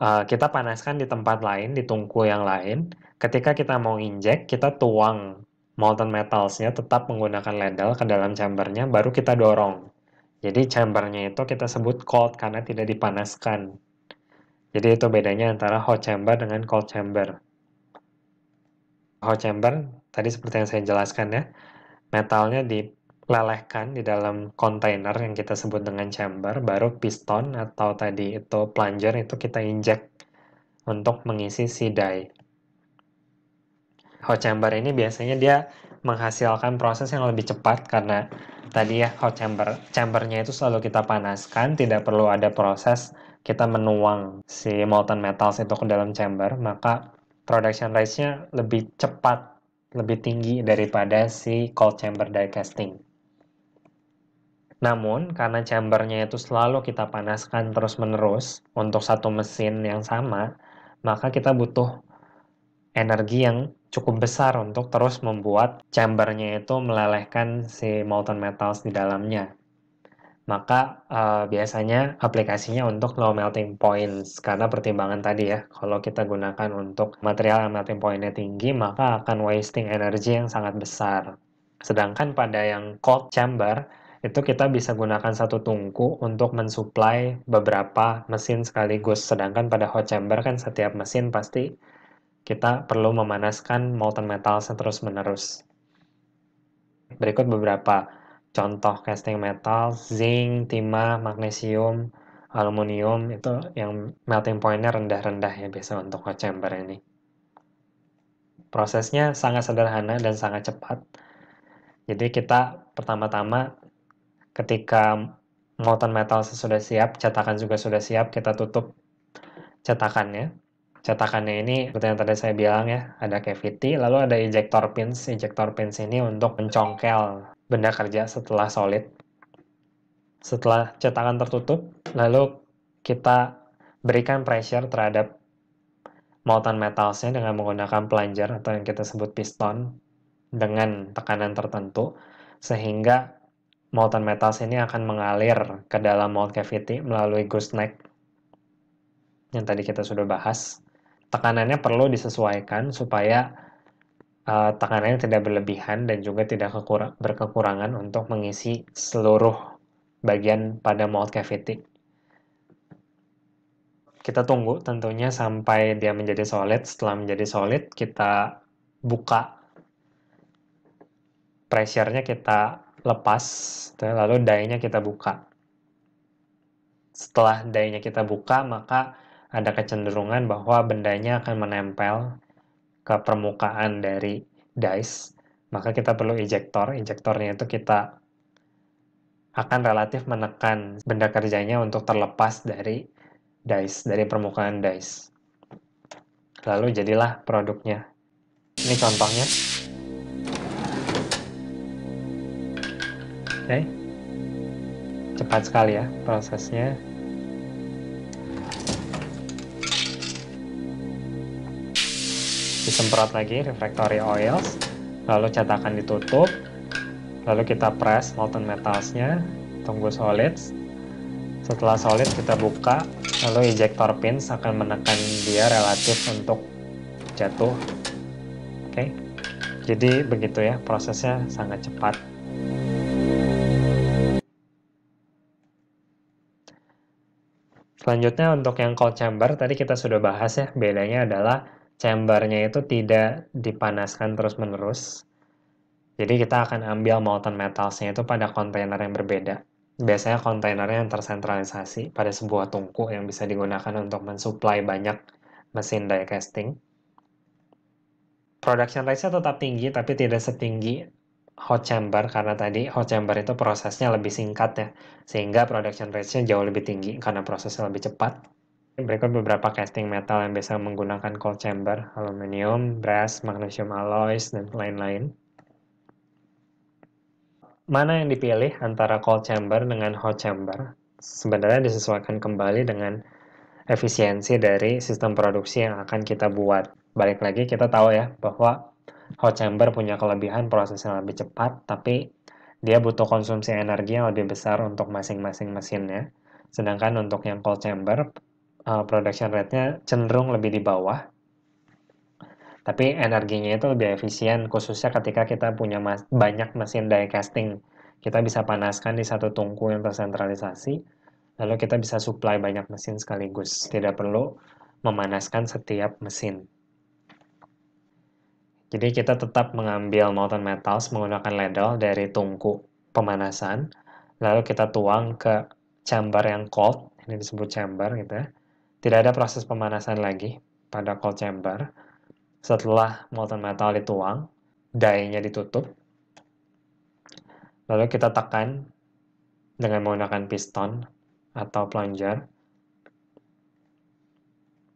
uh, kita panaskan di tempat lain, di tungku yang lain. Ketika kita mau injek, kita tuang molten metalsnya tetap menggunakan ladle ke dalam chambernya, baru kita dorong. Jadi chambernya itu kita sebut cold karena tidak dipanaskan. Jadi itu bedanya antara hot chamber dengan cold chamber. Hot chamber, tadi seperti yang saya jelaskan ya, metalnya di lelehkan di dalam kontainer yang kita sebut dengan chamber, baru piston atau tadi itu plunger itu kita injek untuk mengisi si die. Hot chamber ini biasanya dia menghasilkan proses yang lebih cepat karena tadi ya hot chamber chambernya itu selalu kita panaskan, tidak perlu ada proses kita menuang si molten metals itu ke dalam chamber, maka production rate-nya lebih cepat, lebih tinggi daripada si cold chamber die casting. Namun, karena chambernya itu selalu kita panaskan terus-menerus untuk satu mesin yang sama, maka kita butuh energi yang cukup besar untuk terus membuat chambernya itu melelehkan si molten metals di dalamnya. Maka uh, biasanya aplikasinya untuk low melting points karena pertimbangan tadi ya. Kalau kita gunakan untuk material yang melting pointnya tinggi, maka akan wasting energi yang sangat besar. Sedangkan pada yang cold chamber itu kita bisa gunakan satu tungku untuk mensuplai beberapa mesin sekaligus. Sedangkan pada hot chamber kan setiap mesin pasti kita perlu memanaskan molten metal terus menerus. Berikut beberapa contoh casting metal, zinc, timah, magnesium, aluminium, itu yang melting pointnya rendah-rendah ya biasa untuk hot chamber ini. Prosesnya sangat sederhana dan sangat cepat. Jadi kita pertama-tama ketika molten metal sudah siap, cetakan juga sudah siap, kita tutup cetakannya. Cetakannya ini seperti yang tadi saya bilang ya, ada cavity, lalu ada ejector pins. Ejector pins ini untuk mencongkel benda kerja setelah solid. Setelah cetakan tertutup, lalu kita berikan pressure terhadap molten metalsnya dengan menggunakan plunger atau yang kita sebut piston dengan tekanan tertentu sehingga molten metals ini akan mengalir ke dalam mold cavity melalui gooseneck yang tadi kita sudah bahas. Tekanannya perlu disesuaikan supaya uh, tekanannya tidak berlebihan dan juga tidak berkekurangan untuk mengisi seluruh bagian pada mold cavity. Kita tunggu tentunya sampai dia menjadi solid. Setelah menjadi solid, kita buka pressure-nya kita lepas, lalu dainya kita buka. Setelah dainya kita buka, maka ada kecenderungan bahwa bendanya akan menempel ke permukaan dari dice. Maka kita perlu ejector. Ejectornya itu kita akan relatif menekan benda kerjanya untuk terlepas dari dice, dari permukaan dice. Lalu jadilah produknya. Ini contohnya. Okay. Cepat sekali ya prosesnya. Disemprot lagi refractory oils, lalu cetakan ditutup, lalu kita press molten metalsnya, tunggu solid. Setelah solid kita buka, lalu ejector pins akan menekan dia relatif untuk jatuh. Oke. Okay. Jadi begitu ya, prosesnya sangat cepat. Selanjutnya untuk yang cold chamber, tadi kita sudah bahas ya, bedanya adalah chambernya itu tidak dipanaskan terus-menerus. Jadi kita akan ambil molten metalsnya itu pada kontainer yang berbeda. Biasanya kontainernya yang tersentralisasi pada sebuah tungku yang bisa digunakan untuk mensuplai banyak mesin die casting. Production rate-nya tetap tinggi, tapi tidak setinggi hot chamber karena tadi hot chamber itu prosesnya lebih singkat ya sehingga production rate-nya jauh lebih tinggi karena prosesnya lebih cepat berikut beberapa casting metal yang bisa menggunakan cold chamber aluminium, brass, magnesium alloys, dan lain-lain mana yang dipilih antara cold chamber dengan hot chamber sebenarnya disesuaikan kembali dengan efisiensi dari sistem produksi yang akan kita buat balik lagi kita tahu ya bahwa hot chamber punya kelebihan proses yang lebih cepat, tapi dia butuh konsumsi energi yang lebih besar untuk masing-masing mesinnya. Sedangkan untuk yang cold chamber, uh, production rate-nya cenderung lebih di bawah. Tapi energinya itu lebih efisien, khususnya ketika kita punya mas banyak mesin die casting. Kita bisa panaskan di satu tungku yang tersentralisasi, lalu kita bisa supply banyak mesin sekaligus. Tidak perlu memanaskan setiap mesin. Jadi kita tetap mengambil molten metals menggunakan ladle dari tungku pemanasan, lalu kita tuang ke chamber yang cold, ini disebut chamber gitu ya. Tidak ada proses pemanasan lagi pada cold chamber. Setelah molten metal dituang, dye ditutup, lalu kita tekan dengan menggunakan piston atau plunger.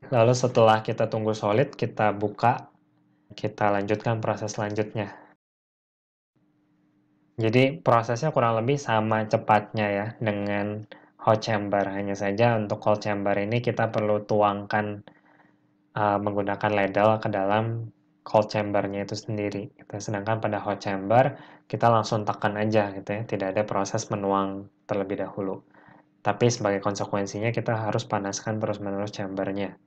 Lalu setelah kita tunggu solid, kita buka kita lanjutkan proses selanjutnya. Jadi prosesnya kurang lebih sama cepatnya ya dengan hot chamber. Hanya saja untuk cold chamber ini kita perlu tuangkan uh, menggunakan ladle ke dalam cold chambernya itu sendiri. Gitu. Sedangkan pada hot chamber kita langsung tekan aja gitu ya. Tidak ada proses menuang terlebih dahulu. Tapi sebagai konsekuensinya kita harus panaskan terus-menerus chambernya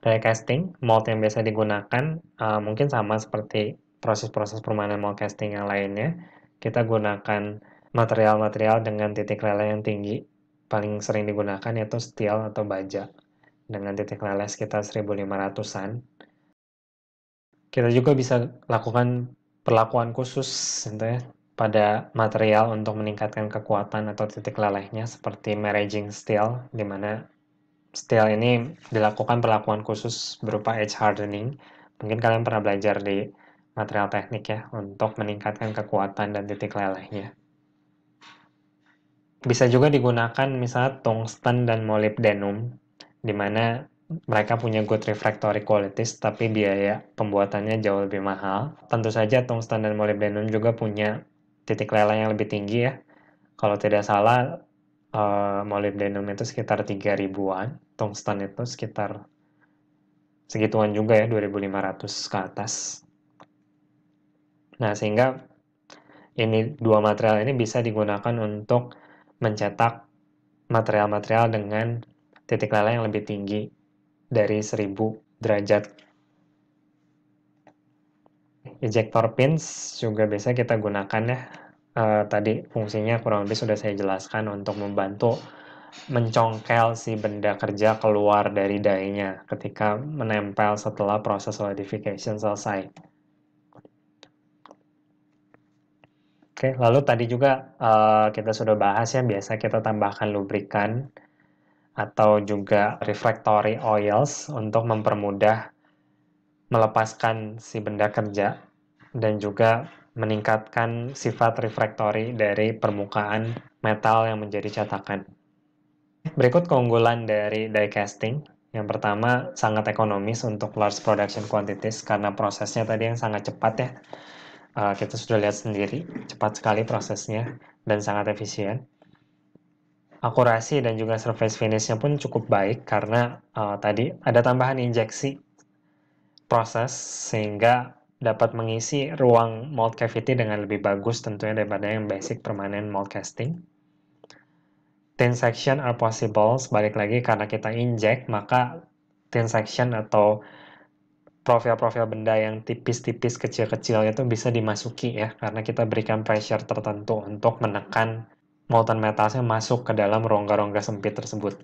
casting, mold yang biasa digunakan uh, mungkin sama seperti proses-proses permainan mold casting yang lainnya. Kita gunakan material-material dengan titik lele yang tinggi. Paling sering digunakan yaitu steel atau baja dengan titik lele sekitar 1500-an. Kita juga bisa lakukan perlakuan khusus ya, pada material untuk meningkatkan kekuatan atau titik lelehnya seperti marriaging steel di mana Steel ini dilakukan perlakuan khusus berupa edge hardening. Mungkin kalian pernah belajar di material teknik ya, untuk meningkatkan kekuatan dan titik lelehnya. Bisa juga digunakan misalnya tungsten dan molybdenum, di mana mereka punya good refractory qualities tapi biaya pembuatannya jauh lebih mahal. Tentu saja tungsten dan molybdenum juga punya titik leleh yang lebih tinggi ya. Kalau tidak salah uh, eh, molybdenum itu sekitar 3000-an, tungsten itu sekitar segituan juga ya 2500 ke atas. Nah, sehingga ini dua material ini bisa digunakan untuk mencetak material-material dengan titik leleh yang lebih tinggi dari 1000 derajat. Ejector pins juga bisa kita gunakan ya Eh, tadi fungsinya kurang lebih sudah saya jelaskan untuk membantu mencongkel si benda kerja keluar dari dayanya ketika menempel setelah proses solidification selesai. Oke, lalu tadi juga uh, kita sudah bahas ya, biasa kita tambahkan lubrikan atau juga refractory oils untuk mempermudah melepaskan si benda kerja dan juga meningkatkan sifat refraktori dari permukaan metal yang menjadi cetakan. Berikut keunggulan dari die casting. Yang pertama, sangat ekonomis untuk large production quantities karena prosesnya tadi yang sangat cepat ya. Eh, kita sudah lihat sendiri, cepat sekali prosesnya dan sangat efisien. Akurasi dan juga surface finishnya pun cukup baik karena uh, tadi ada tambahan injeksi proses sehingga dapat mengisi ruang mold cavity dengan lebih bagus tentunya daripada yang basic permanent mold casting. Thin section are possible, Sebalik lagi karena kita inject, maka thin section atau profil-profil benda yang tipis-tipis kecil-kecil itu bisa dimasuki ya karena kita berikan pressure tertentu untuk menekan molten metalnya masuk ke dalam rongga-rongga sempit tersebut.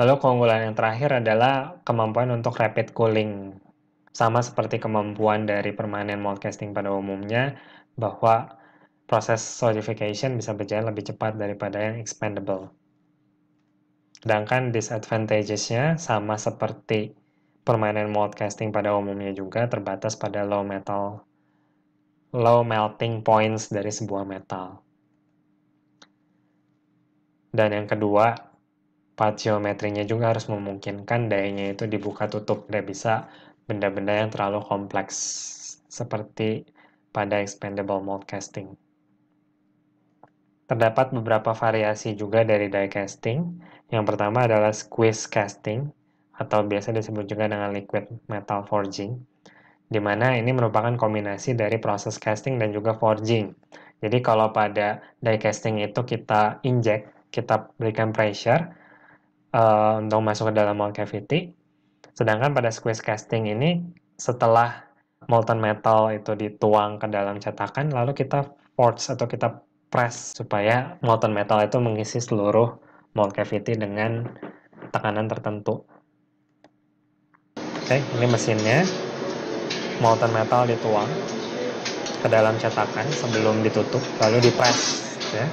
Lalu keunggulan yang terakhir adalah kemampuan untuk rapid cooling. Sama seperti kemampuan dari permanent casting pada umumnya, bahwa proses solidification bisa berjalan lebih cepat daripada yang expandable. Sedangkan disadvantages-nya sama seperti permanent casting pada umumnya juga terbatas pada low metal low melting points dari sebuah metal. Dan yang kedua, geometrinya juga harus memungkinkan dayanya itu dibuka tutup, tidak bisa benda-benda yang terlalu kompleks seperti pada expandable mold casting. Terdapat beberapa variasi juga dari die casting. Yang pertama adalah squeeze casting atau biasa disebut juga dengan liquid metal forging di mana ini merupakan kombinasi dari proses casting dan juga forging. Jadi kalau pada die casting itu kita inject, kita berikan pressure uh, untuk masuk ke dalam mold cavity, Sedangkan pada squeeze casting ini setelah molten metal itu dituang ke dalam cetakan lalu kita forge atau kita press supaya molten metal itu mengisi seluruh mold cavity dengan tekanan tertentu. Oke, ini mesinnya. Molten metal dituang ke dalam cetakan sebelum ditutup lalu dipress ya.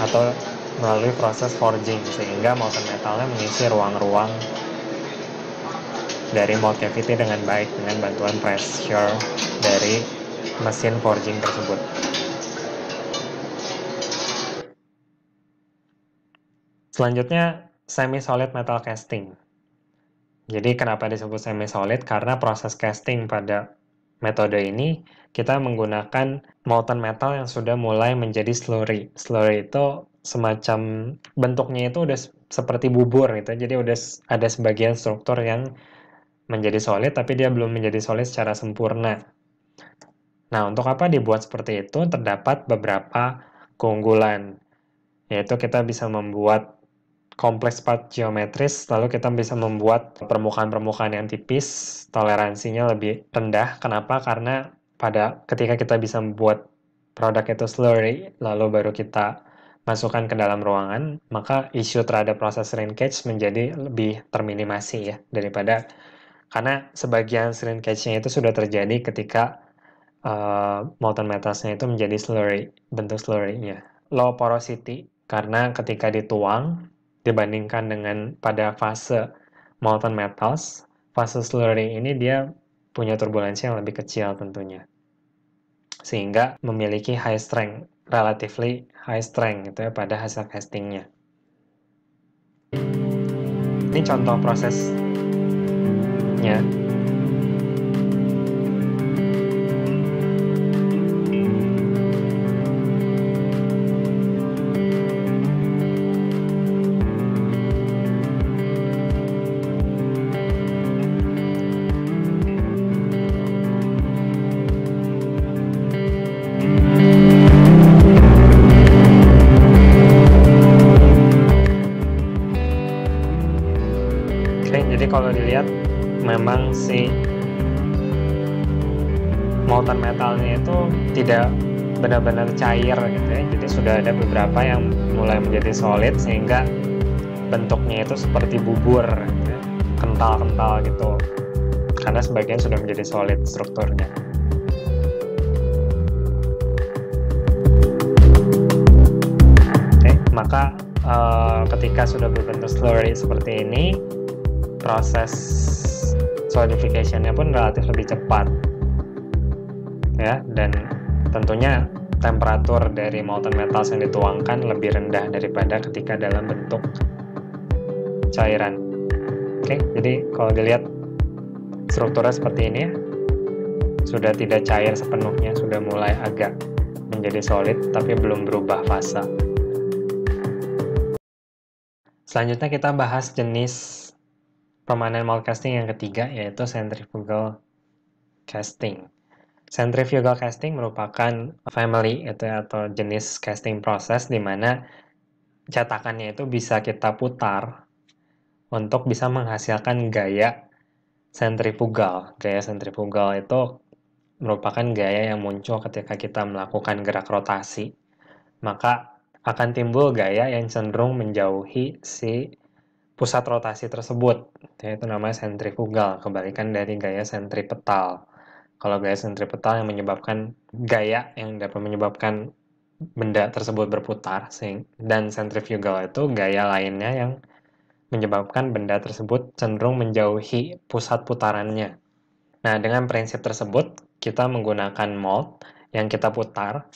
Atau melalui proses forging sehingga molten metalnya mengisi ruang-ruang dari mold cavity dengan baik dengan bantuan pressure dari mesin forging tersebut. Selanjutnya, semi-solid metal casting. Jadi kenapa disebut semi-solid? Karena proses casting pada metode ini kita menggunakan molten metal yang sudah mulai menjadi slurry. Slurry itu semacam bentuknya itu udah seperti bubur gitu. Jadi udah ada sebagian struktur yang menjadi solid tapi dia belum menjadi solid secara sempurna. Nah, untuk apa dibuat seperti itu? Terdapat beberapa keunggulan, yaitu kita bisa membuat kompleks part geometris, lalu kita bisa membuat permukaan-permukaan yang tipis, toleransinya lebih rendah. Kenapa? Karena pada ketika kita bisa membuat produk itu slurry, lalu baru kita masukkan ke dalam ruangan, maka isu terhadap proses shrinkage menjadi lebih terminimasi ya, daripada karena sebagian screen catch-nya itu sudah terjadi ketika uh, molten metalsnya itu menjadi slurry, bentuk slurry-nya. Low porosity, karena ketika dituang dibandingkan dengan pada fase molten metals, fase slurry ini dia punya turbulensi yang lebih kecil tentunya. Sehingga memiliki high strength, relatively high strength gitu ya pada hasil castingnya. Ini contoh proses yeah. tidak benar-benar cair gitu ya jadi sudah ada beberapa yang mulai menjadi solid sehingga bentuknya itu seperti bubur kental-kental gitu karena sebagian sudah menjadi solid strukturnya Oke, eh, maka uh, ketika sudah berbentuk slurry seperti ini proses solidification-nya pun relatif lebih cepat ya dan Tentunya temperatur dari molten metal yang dituangkan lebih rendah daripada ketika dalam bentuk cairan. Oke, jadi kalau dilihat strukturnya seperti ini ya, sudah tidak cair sepenuhnya, sudah mulai agak menjadi solid tapi belum berubah fase. Selanjutnya kita bahas jenis permanent mold casting yang ketiga yaitu centrifugal casting. Centrifugal casting merupakan family itu ya, atau jenis casting proses di mana cetakannya itu bisa kita putar untuk bisa menghasilkan gaya sentrifugal. Gaya sentrifugal itu merupakan gaya yang muncul ketika kita melakukan gerak rotasi. Maka akan timbul gaya yang cenderung menjauhi si pusat rotasi tersebut, yaitu namanya sentrifugal, kebalikan dari gaya sentripetal kalau gaya sentripetal yang menyebabkan gaya yang dapat menyebabkan benda tersebut berputar dan sentrifugal itu gaya lainnya yang menyebabkan benda tersebut cenderung menjauhi pusat putarannya. Nah, dengan prinsip tersebut, kita menggunakan mold yang kita putar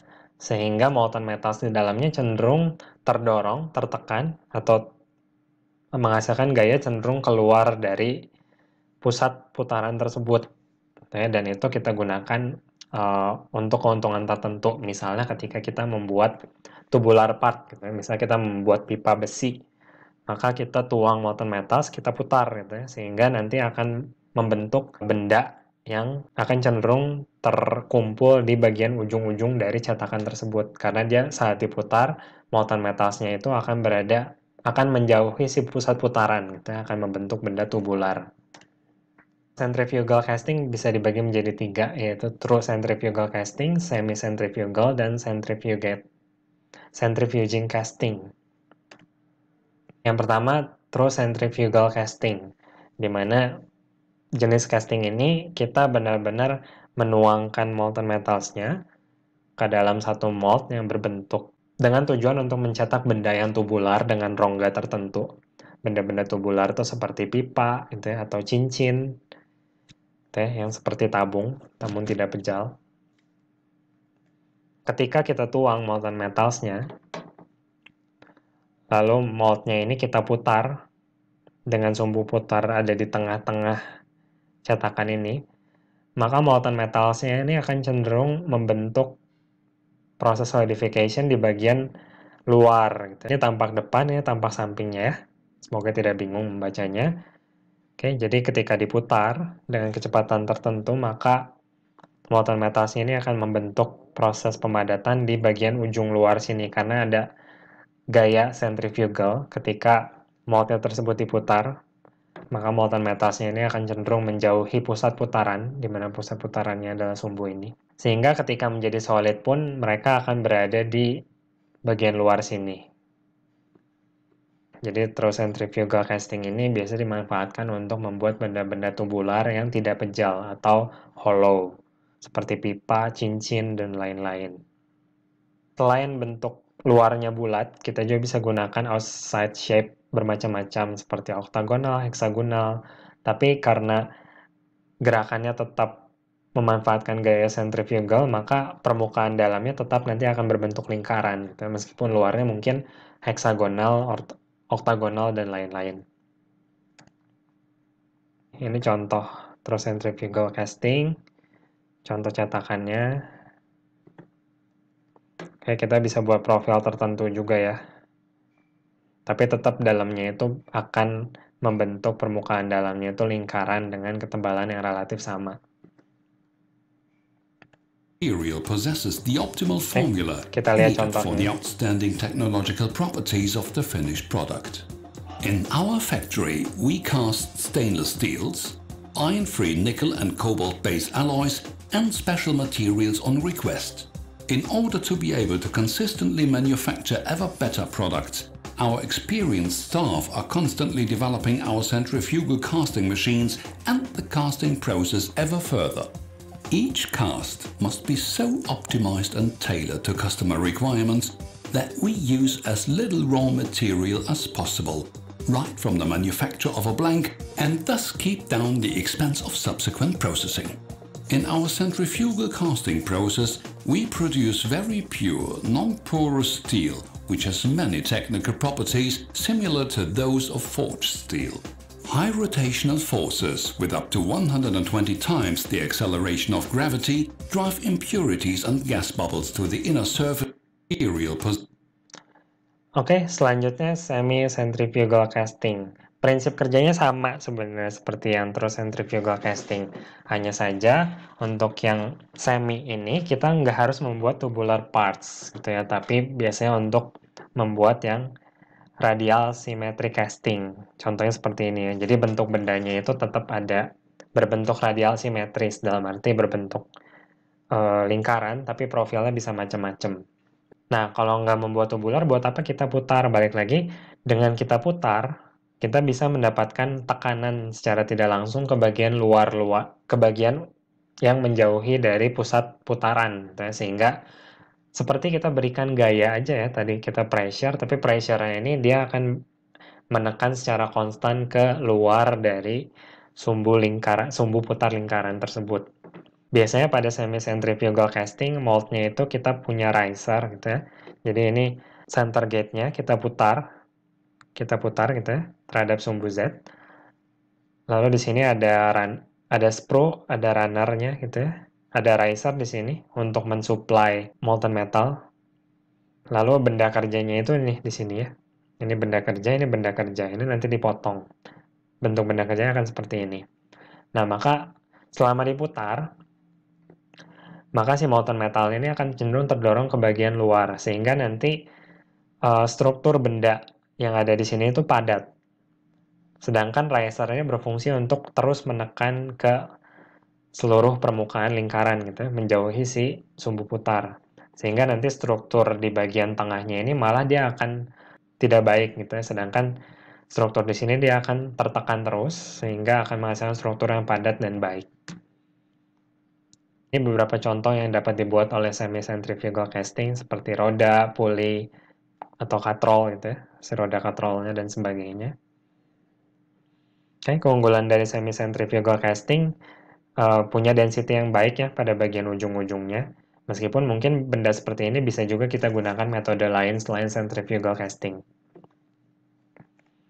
sehingga molten metal di dalamnya cenderung terdorong, tertekan atau menghasilkan gaya cenderung keluar dari pusat putaran tersebut ya, dan itu kita gunakan uh, untuk keuntungan tertentu. Misalnya ketika kita membuat tubular part, gitu ya. misalnya kita membuat pipa besi, maka kita tuang molten metals, kita putar gitu ya, sehingga nanti akan membentuk benda yang akan cenderung terkumpul di bagian ujung-ujung dari cetakan tersebut karena dia saat diputar molten metalsnya itu akan berada akan menjauhi si pusat putaran gitu ya, akan membentuk benda tubular centrifugal casting bisa dibagi menjadi tiga, yaitu true centrifugal casting, semi-centrifugal, dan centrifugate, centrifuging casting. Yang pertama, true centrifugal casting, di mana jenis casting ini kita benar-benar menuangkan molten metalsnya ke dalam satu mold yang berbentuk dengan tujuan untuk mencetak benda yang tubular dengan rongga tertentu. Benda-benda tubular itu seperti pipa gitu ya, atau cincin, teh yang seperti tabung, namun tidak pejal. Ketika kita tuang molten metalsnya, lalu moltnya ini kita putar dengan sumbu putar ada di tengah-tengah cetakan ini, maka molten metalsnya ini akan cenderung membentuk proses solidification di bagian luar. Gitu. Ini tampak depan, ini tampak sampingnya ya. Semoga tidak bingung membacanya. Oke, jadi ketika diputar dengan kecepatan tertentu, maka muatan metasnya ini akan membentuk proses pemadatan di bagian ujung luar sini karena ada gaya centrifugal ketika muatan tersebut diputar maka muatan metalnya ini akan cenderung menjauhi pusat putaran, di mana pusat putarannya adalah sumbu ini. Sehingga ketika menjadi solid pun, mereka akan berada di bagian luar sini. Jadi terus centrifugal casting ini biasa dimanfaatkan untuk membuat benda-benda tubular yang tidak pejal atau hollow, seperti pipa, cincin, dan lain-lain. Selain bentuk luarnya bulat, kita juga bisa gunakan outside shape bermacam-macam seperti oktagonal, heksagonal, tapi karena gerakannya tetap memanfaatkan gaya centrifugal, maka permukaan dalamnya tetap nanti akan berbentuk lingkaran, gitu ya. meskipun luarnya mungkin heksagonal oktagonal, dan lain-lain. Ini contoh terus centrifugal casting, contoh cetakannya. Oke, kita bisa buat profil tertentu juga ya. Tapi tetap dalamnya itu akan membentuk permukaan dalamnya itu lingkaran dengan ketebalan yang relatif sama. material possesses the optimal eh, formula eh, needed for the outstanding technological properties of the finished product. In our factory, we cast stainless steels, iron-free nickel and cobalt-based alloys and special materials on request. In order to be able to consistently manufacture ever better products, our experienced staff are constantly developing our centrifugal casting machines and the casting process ever further. Each cast must be so optimized and tailored to customer requirements that we use as little raw material as possible, right from the manufacture of a blank, and thus keep down the expense of subsequent processing. In our centrifugal casting process, we produce very pure, non-porous steel, which has many technical properties similar to those of forged steel. High rotational forces with up to 120 times the acceleration of gravity drive impurities and gas bubbles to the inner surface material position. Oke, okay, selanjutnya semi centrifugal casting. Prinsip kerjanya sama sebenarnya seperti yang terus centrifugal casting. Hanya saja untuk yang semi ini kita nggak harus membuat tubular parts gitu ya, tapi biasanya untuk membuat yang radial symmetry casting. Contohnya seperti ini ya. Jadi bentuk bendanya itu tetap ada berbentuk radial simetris dalam arti berbentuk e, lingkaran tapi profilnya bisa macam-macam. Nah, kalau nggak membuat tubular, buat apa kita putar? Balik lagi, dengan kita putar, kita bisa mendapatkan tekanan secara tidak langsung ke bagian luar luar, ke bagian yang menjauhi dari pusat putaran, gitu ya. sehingga seperti kita berikan gaya aja ya tadi kita pressure tapi pressure ini dia akan menekan secara konstan ke luar dari sumbu lingkaran sumbu putar lingkaran tersebut biasanya pada semi centrifugal casting moldnya itu kita punya riser gitu ya jadi ini center gate-nya kita putar kita putar gitu ya terhadap sumbu Z lalu di sini ada run ada spro ada runnernya gitu ya ada riser di sini untuk mensuplai molten metal. Lalu benda kerjanya itu nih di sini ya. Ini benda kerja, ini benda kerja, ini nanti dipotong. Bentuk benda kerjanya akan seperti ini. Nah, maka selama diputar, maka si molten metal ini akan cenderung terdorong ke bagian luar, sehingga nanti uh, struktur benda yang ada di sini itu padat. Sedangkan riser ini berfungsi untuk terus menekan ke seluruh permukaan lingkaran gitu ya, menjauhi si sumbu putar sehingga nanti struktur di bagian tengahnya ini malah dia akan tidak baik gitu ya sedangkan struktur di sini dia akan tertekan terus sehingga akan menghasilkan struktur yang padat dan baik ini beberapa contoh yang dapat dibuat oleh semi centrifugal casting seperti roda, pulley, atau katrol gitu ya, si roda katrolnya dan sebagainya. Oke, keunggulan dari semi centrifugal casting uh, punya density yang baik ya pada bagian ujung-ujungnya. Meskipun mungkin benda seperti ini bisa juga kita gunakan metode lain selain centrifugal casting.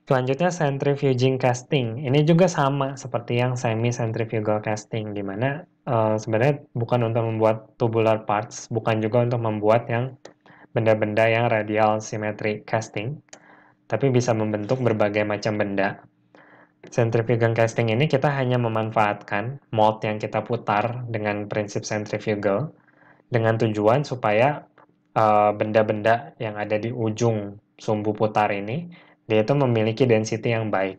Selanjutnya centrifuging casting. Ini juga sama seperti yang semi centrifugal casting di mana uh, sebenarnya bukan untuk membuat tubular parts, bukan juga untuk membuat yang benda-benda yang radial symmetric casting, tapi bisa membentuk berbagai macam benda centrifugal casting ini kita hanya memanfaatkan mold yang kita putar dengan prinsip centrifugal dengan tujuan supaya eh, benda-benda uh, yang ada di ujung sumbu putar ini dia itu memiliki density yang baik.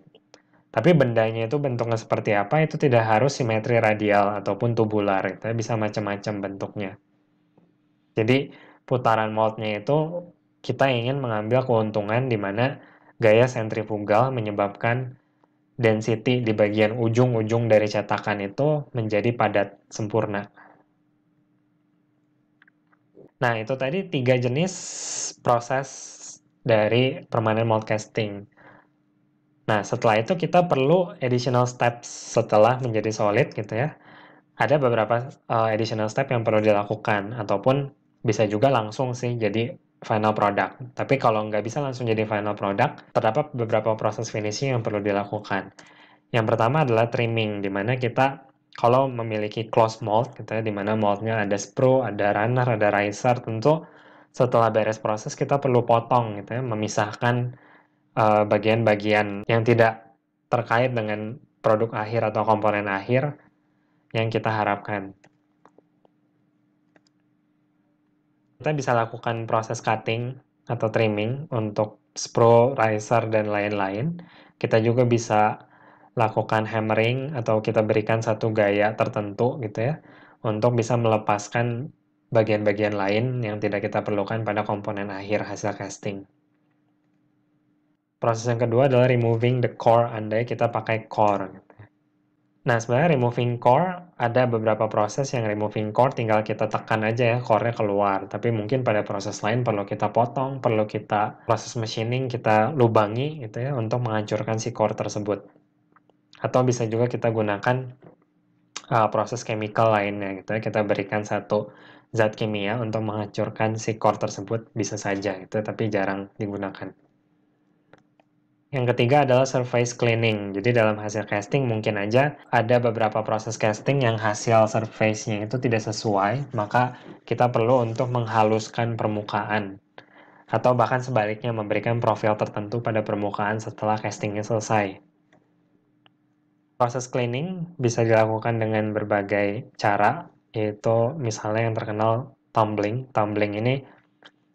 Tapi bendanya itu bentuknya seperti apa itu tidak harus simetri radial ataupun tubular, itu bisa macam-macam bentuknya. Jadi putaran moldnya itu kita ingin mengambil keuntungan di mana gaya sentrifugal menyebabkan density di bagian ujung-ujung dari cetakan itu menjadi padat sempurna. Nah, itu tadi tiga jenis proses dari permanent mold casting. Nah, setelah itu kita perlu additional steps setelah menjadi solid gitu ya. Ada beberapa uh, additional step yang perlu dilakukan ataupun bisa juga langsung sih jadi final product. Tapi kalau nggak bisa langsung jadi final product, terdapat beberapa proses finishing yang perlu dilakukan. Yang pertama adalah trimming, di mana kita kalau memiliki close mold, gitu ya, di mana moldnya ada sprue, ada runner, ada riser, tentu setelah beres proses kita perlu potong, gitu ya, memisahkan eh, bagian-bagian uh, bagian -bagian yang tidak terkait dengan produk akhir atau komponen akhir yang kita harapkan. Kita bisa lakukan proses cutting atau trimming untuk spro, riser, dan lain-lain. Kita juga bisa lakukan hammering atau kita berikan satu gaya tertentu gitu ya untuk bisa melepaskan bagian-bagian lain yang tidak kita perlukan pada komponen akhir hasil casting. Proses yang kedua adalah removing the core andai kita pakai core. Gitu. Nah, sebenarnya removing core ada beberapa proses yang removing core tinggal kita tekan aja ya core-nya keluar. Tapi mungkin pada proses lain perlu kita potong, perlu kita proses machining kita lubangi gitu ya untuk menghancurkan si core tersebut. Atau bisa juga kita gunakan uh, proses chemical lainnya gitu ya. Kita berikan satu zat kimia untuk menghancurkan si core tersebut bisa saja gitu, ya, tapi jarang digunakan. Yang ketiga adalah surface cleaning. Jadi dalam hasil casting mungkin aja ada beberapa proses casting yang hasil surface-nya itu tidak sesuai, maka kita perlu untuk menghaluskan permukaan atau bahkan sebaliknya memberikan profil tertentu pada permukaan setelah castingnya selesai. Proses cleaning bisa dilakukan dengan berbagai cara, yaitu misalnya yang terkenal tumbling. Tumbling ini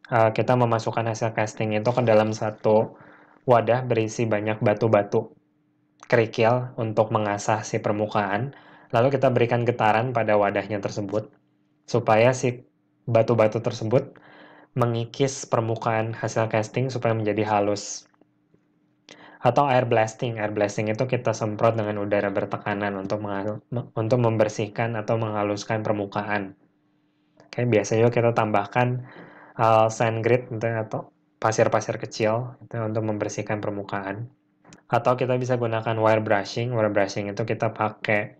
eh, kita memasukkan hasil casting itu ke dalam satu wadah berisi banyak batu-batu kerikil untuk mengasah si permukaan, lalu kita berikan getaran pada wadahnya tersebut, supaya si batu-batu tersebut mengikis permukaan hasil casting supaya menjadi halus. Atau air blasting. Air blasting itu kita semprot dengan udara bertekanan untuk untuk membersihkan atau menghaluskan permukaan. Oke, biasanya kita tambahkan uh, sand grit atau pasir-pasir kecil itu untuk membersihkan permukaan. Atau kita bisa gunakan wire brushing. Wire brushing itu kita pakai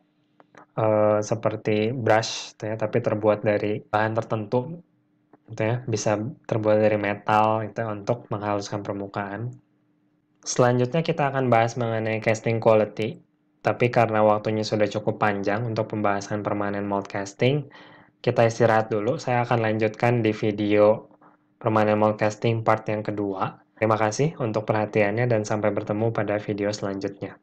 uh, seperti brush, gitu ya, tapi terbuat dari bahan tertentu, gitu ya, bisa terbuat dari metal itu ya, untuk menghaluskan permukaan. Selanjutnya kita akan bahas mengenai casting quality. Tapi karena waktunya sudah cukup panjang untuk pembahasan permanen mold casting, kita istirahat dulu. Saya akan lanjutkan di video permanent Casting part yang kedua. Terima kasih untuk perhatiannya dan sampai bertemu pada video selanjutnya.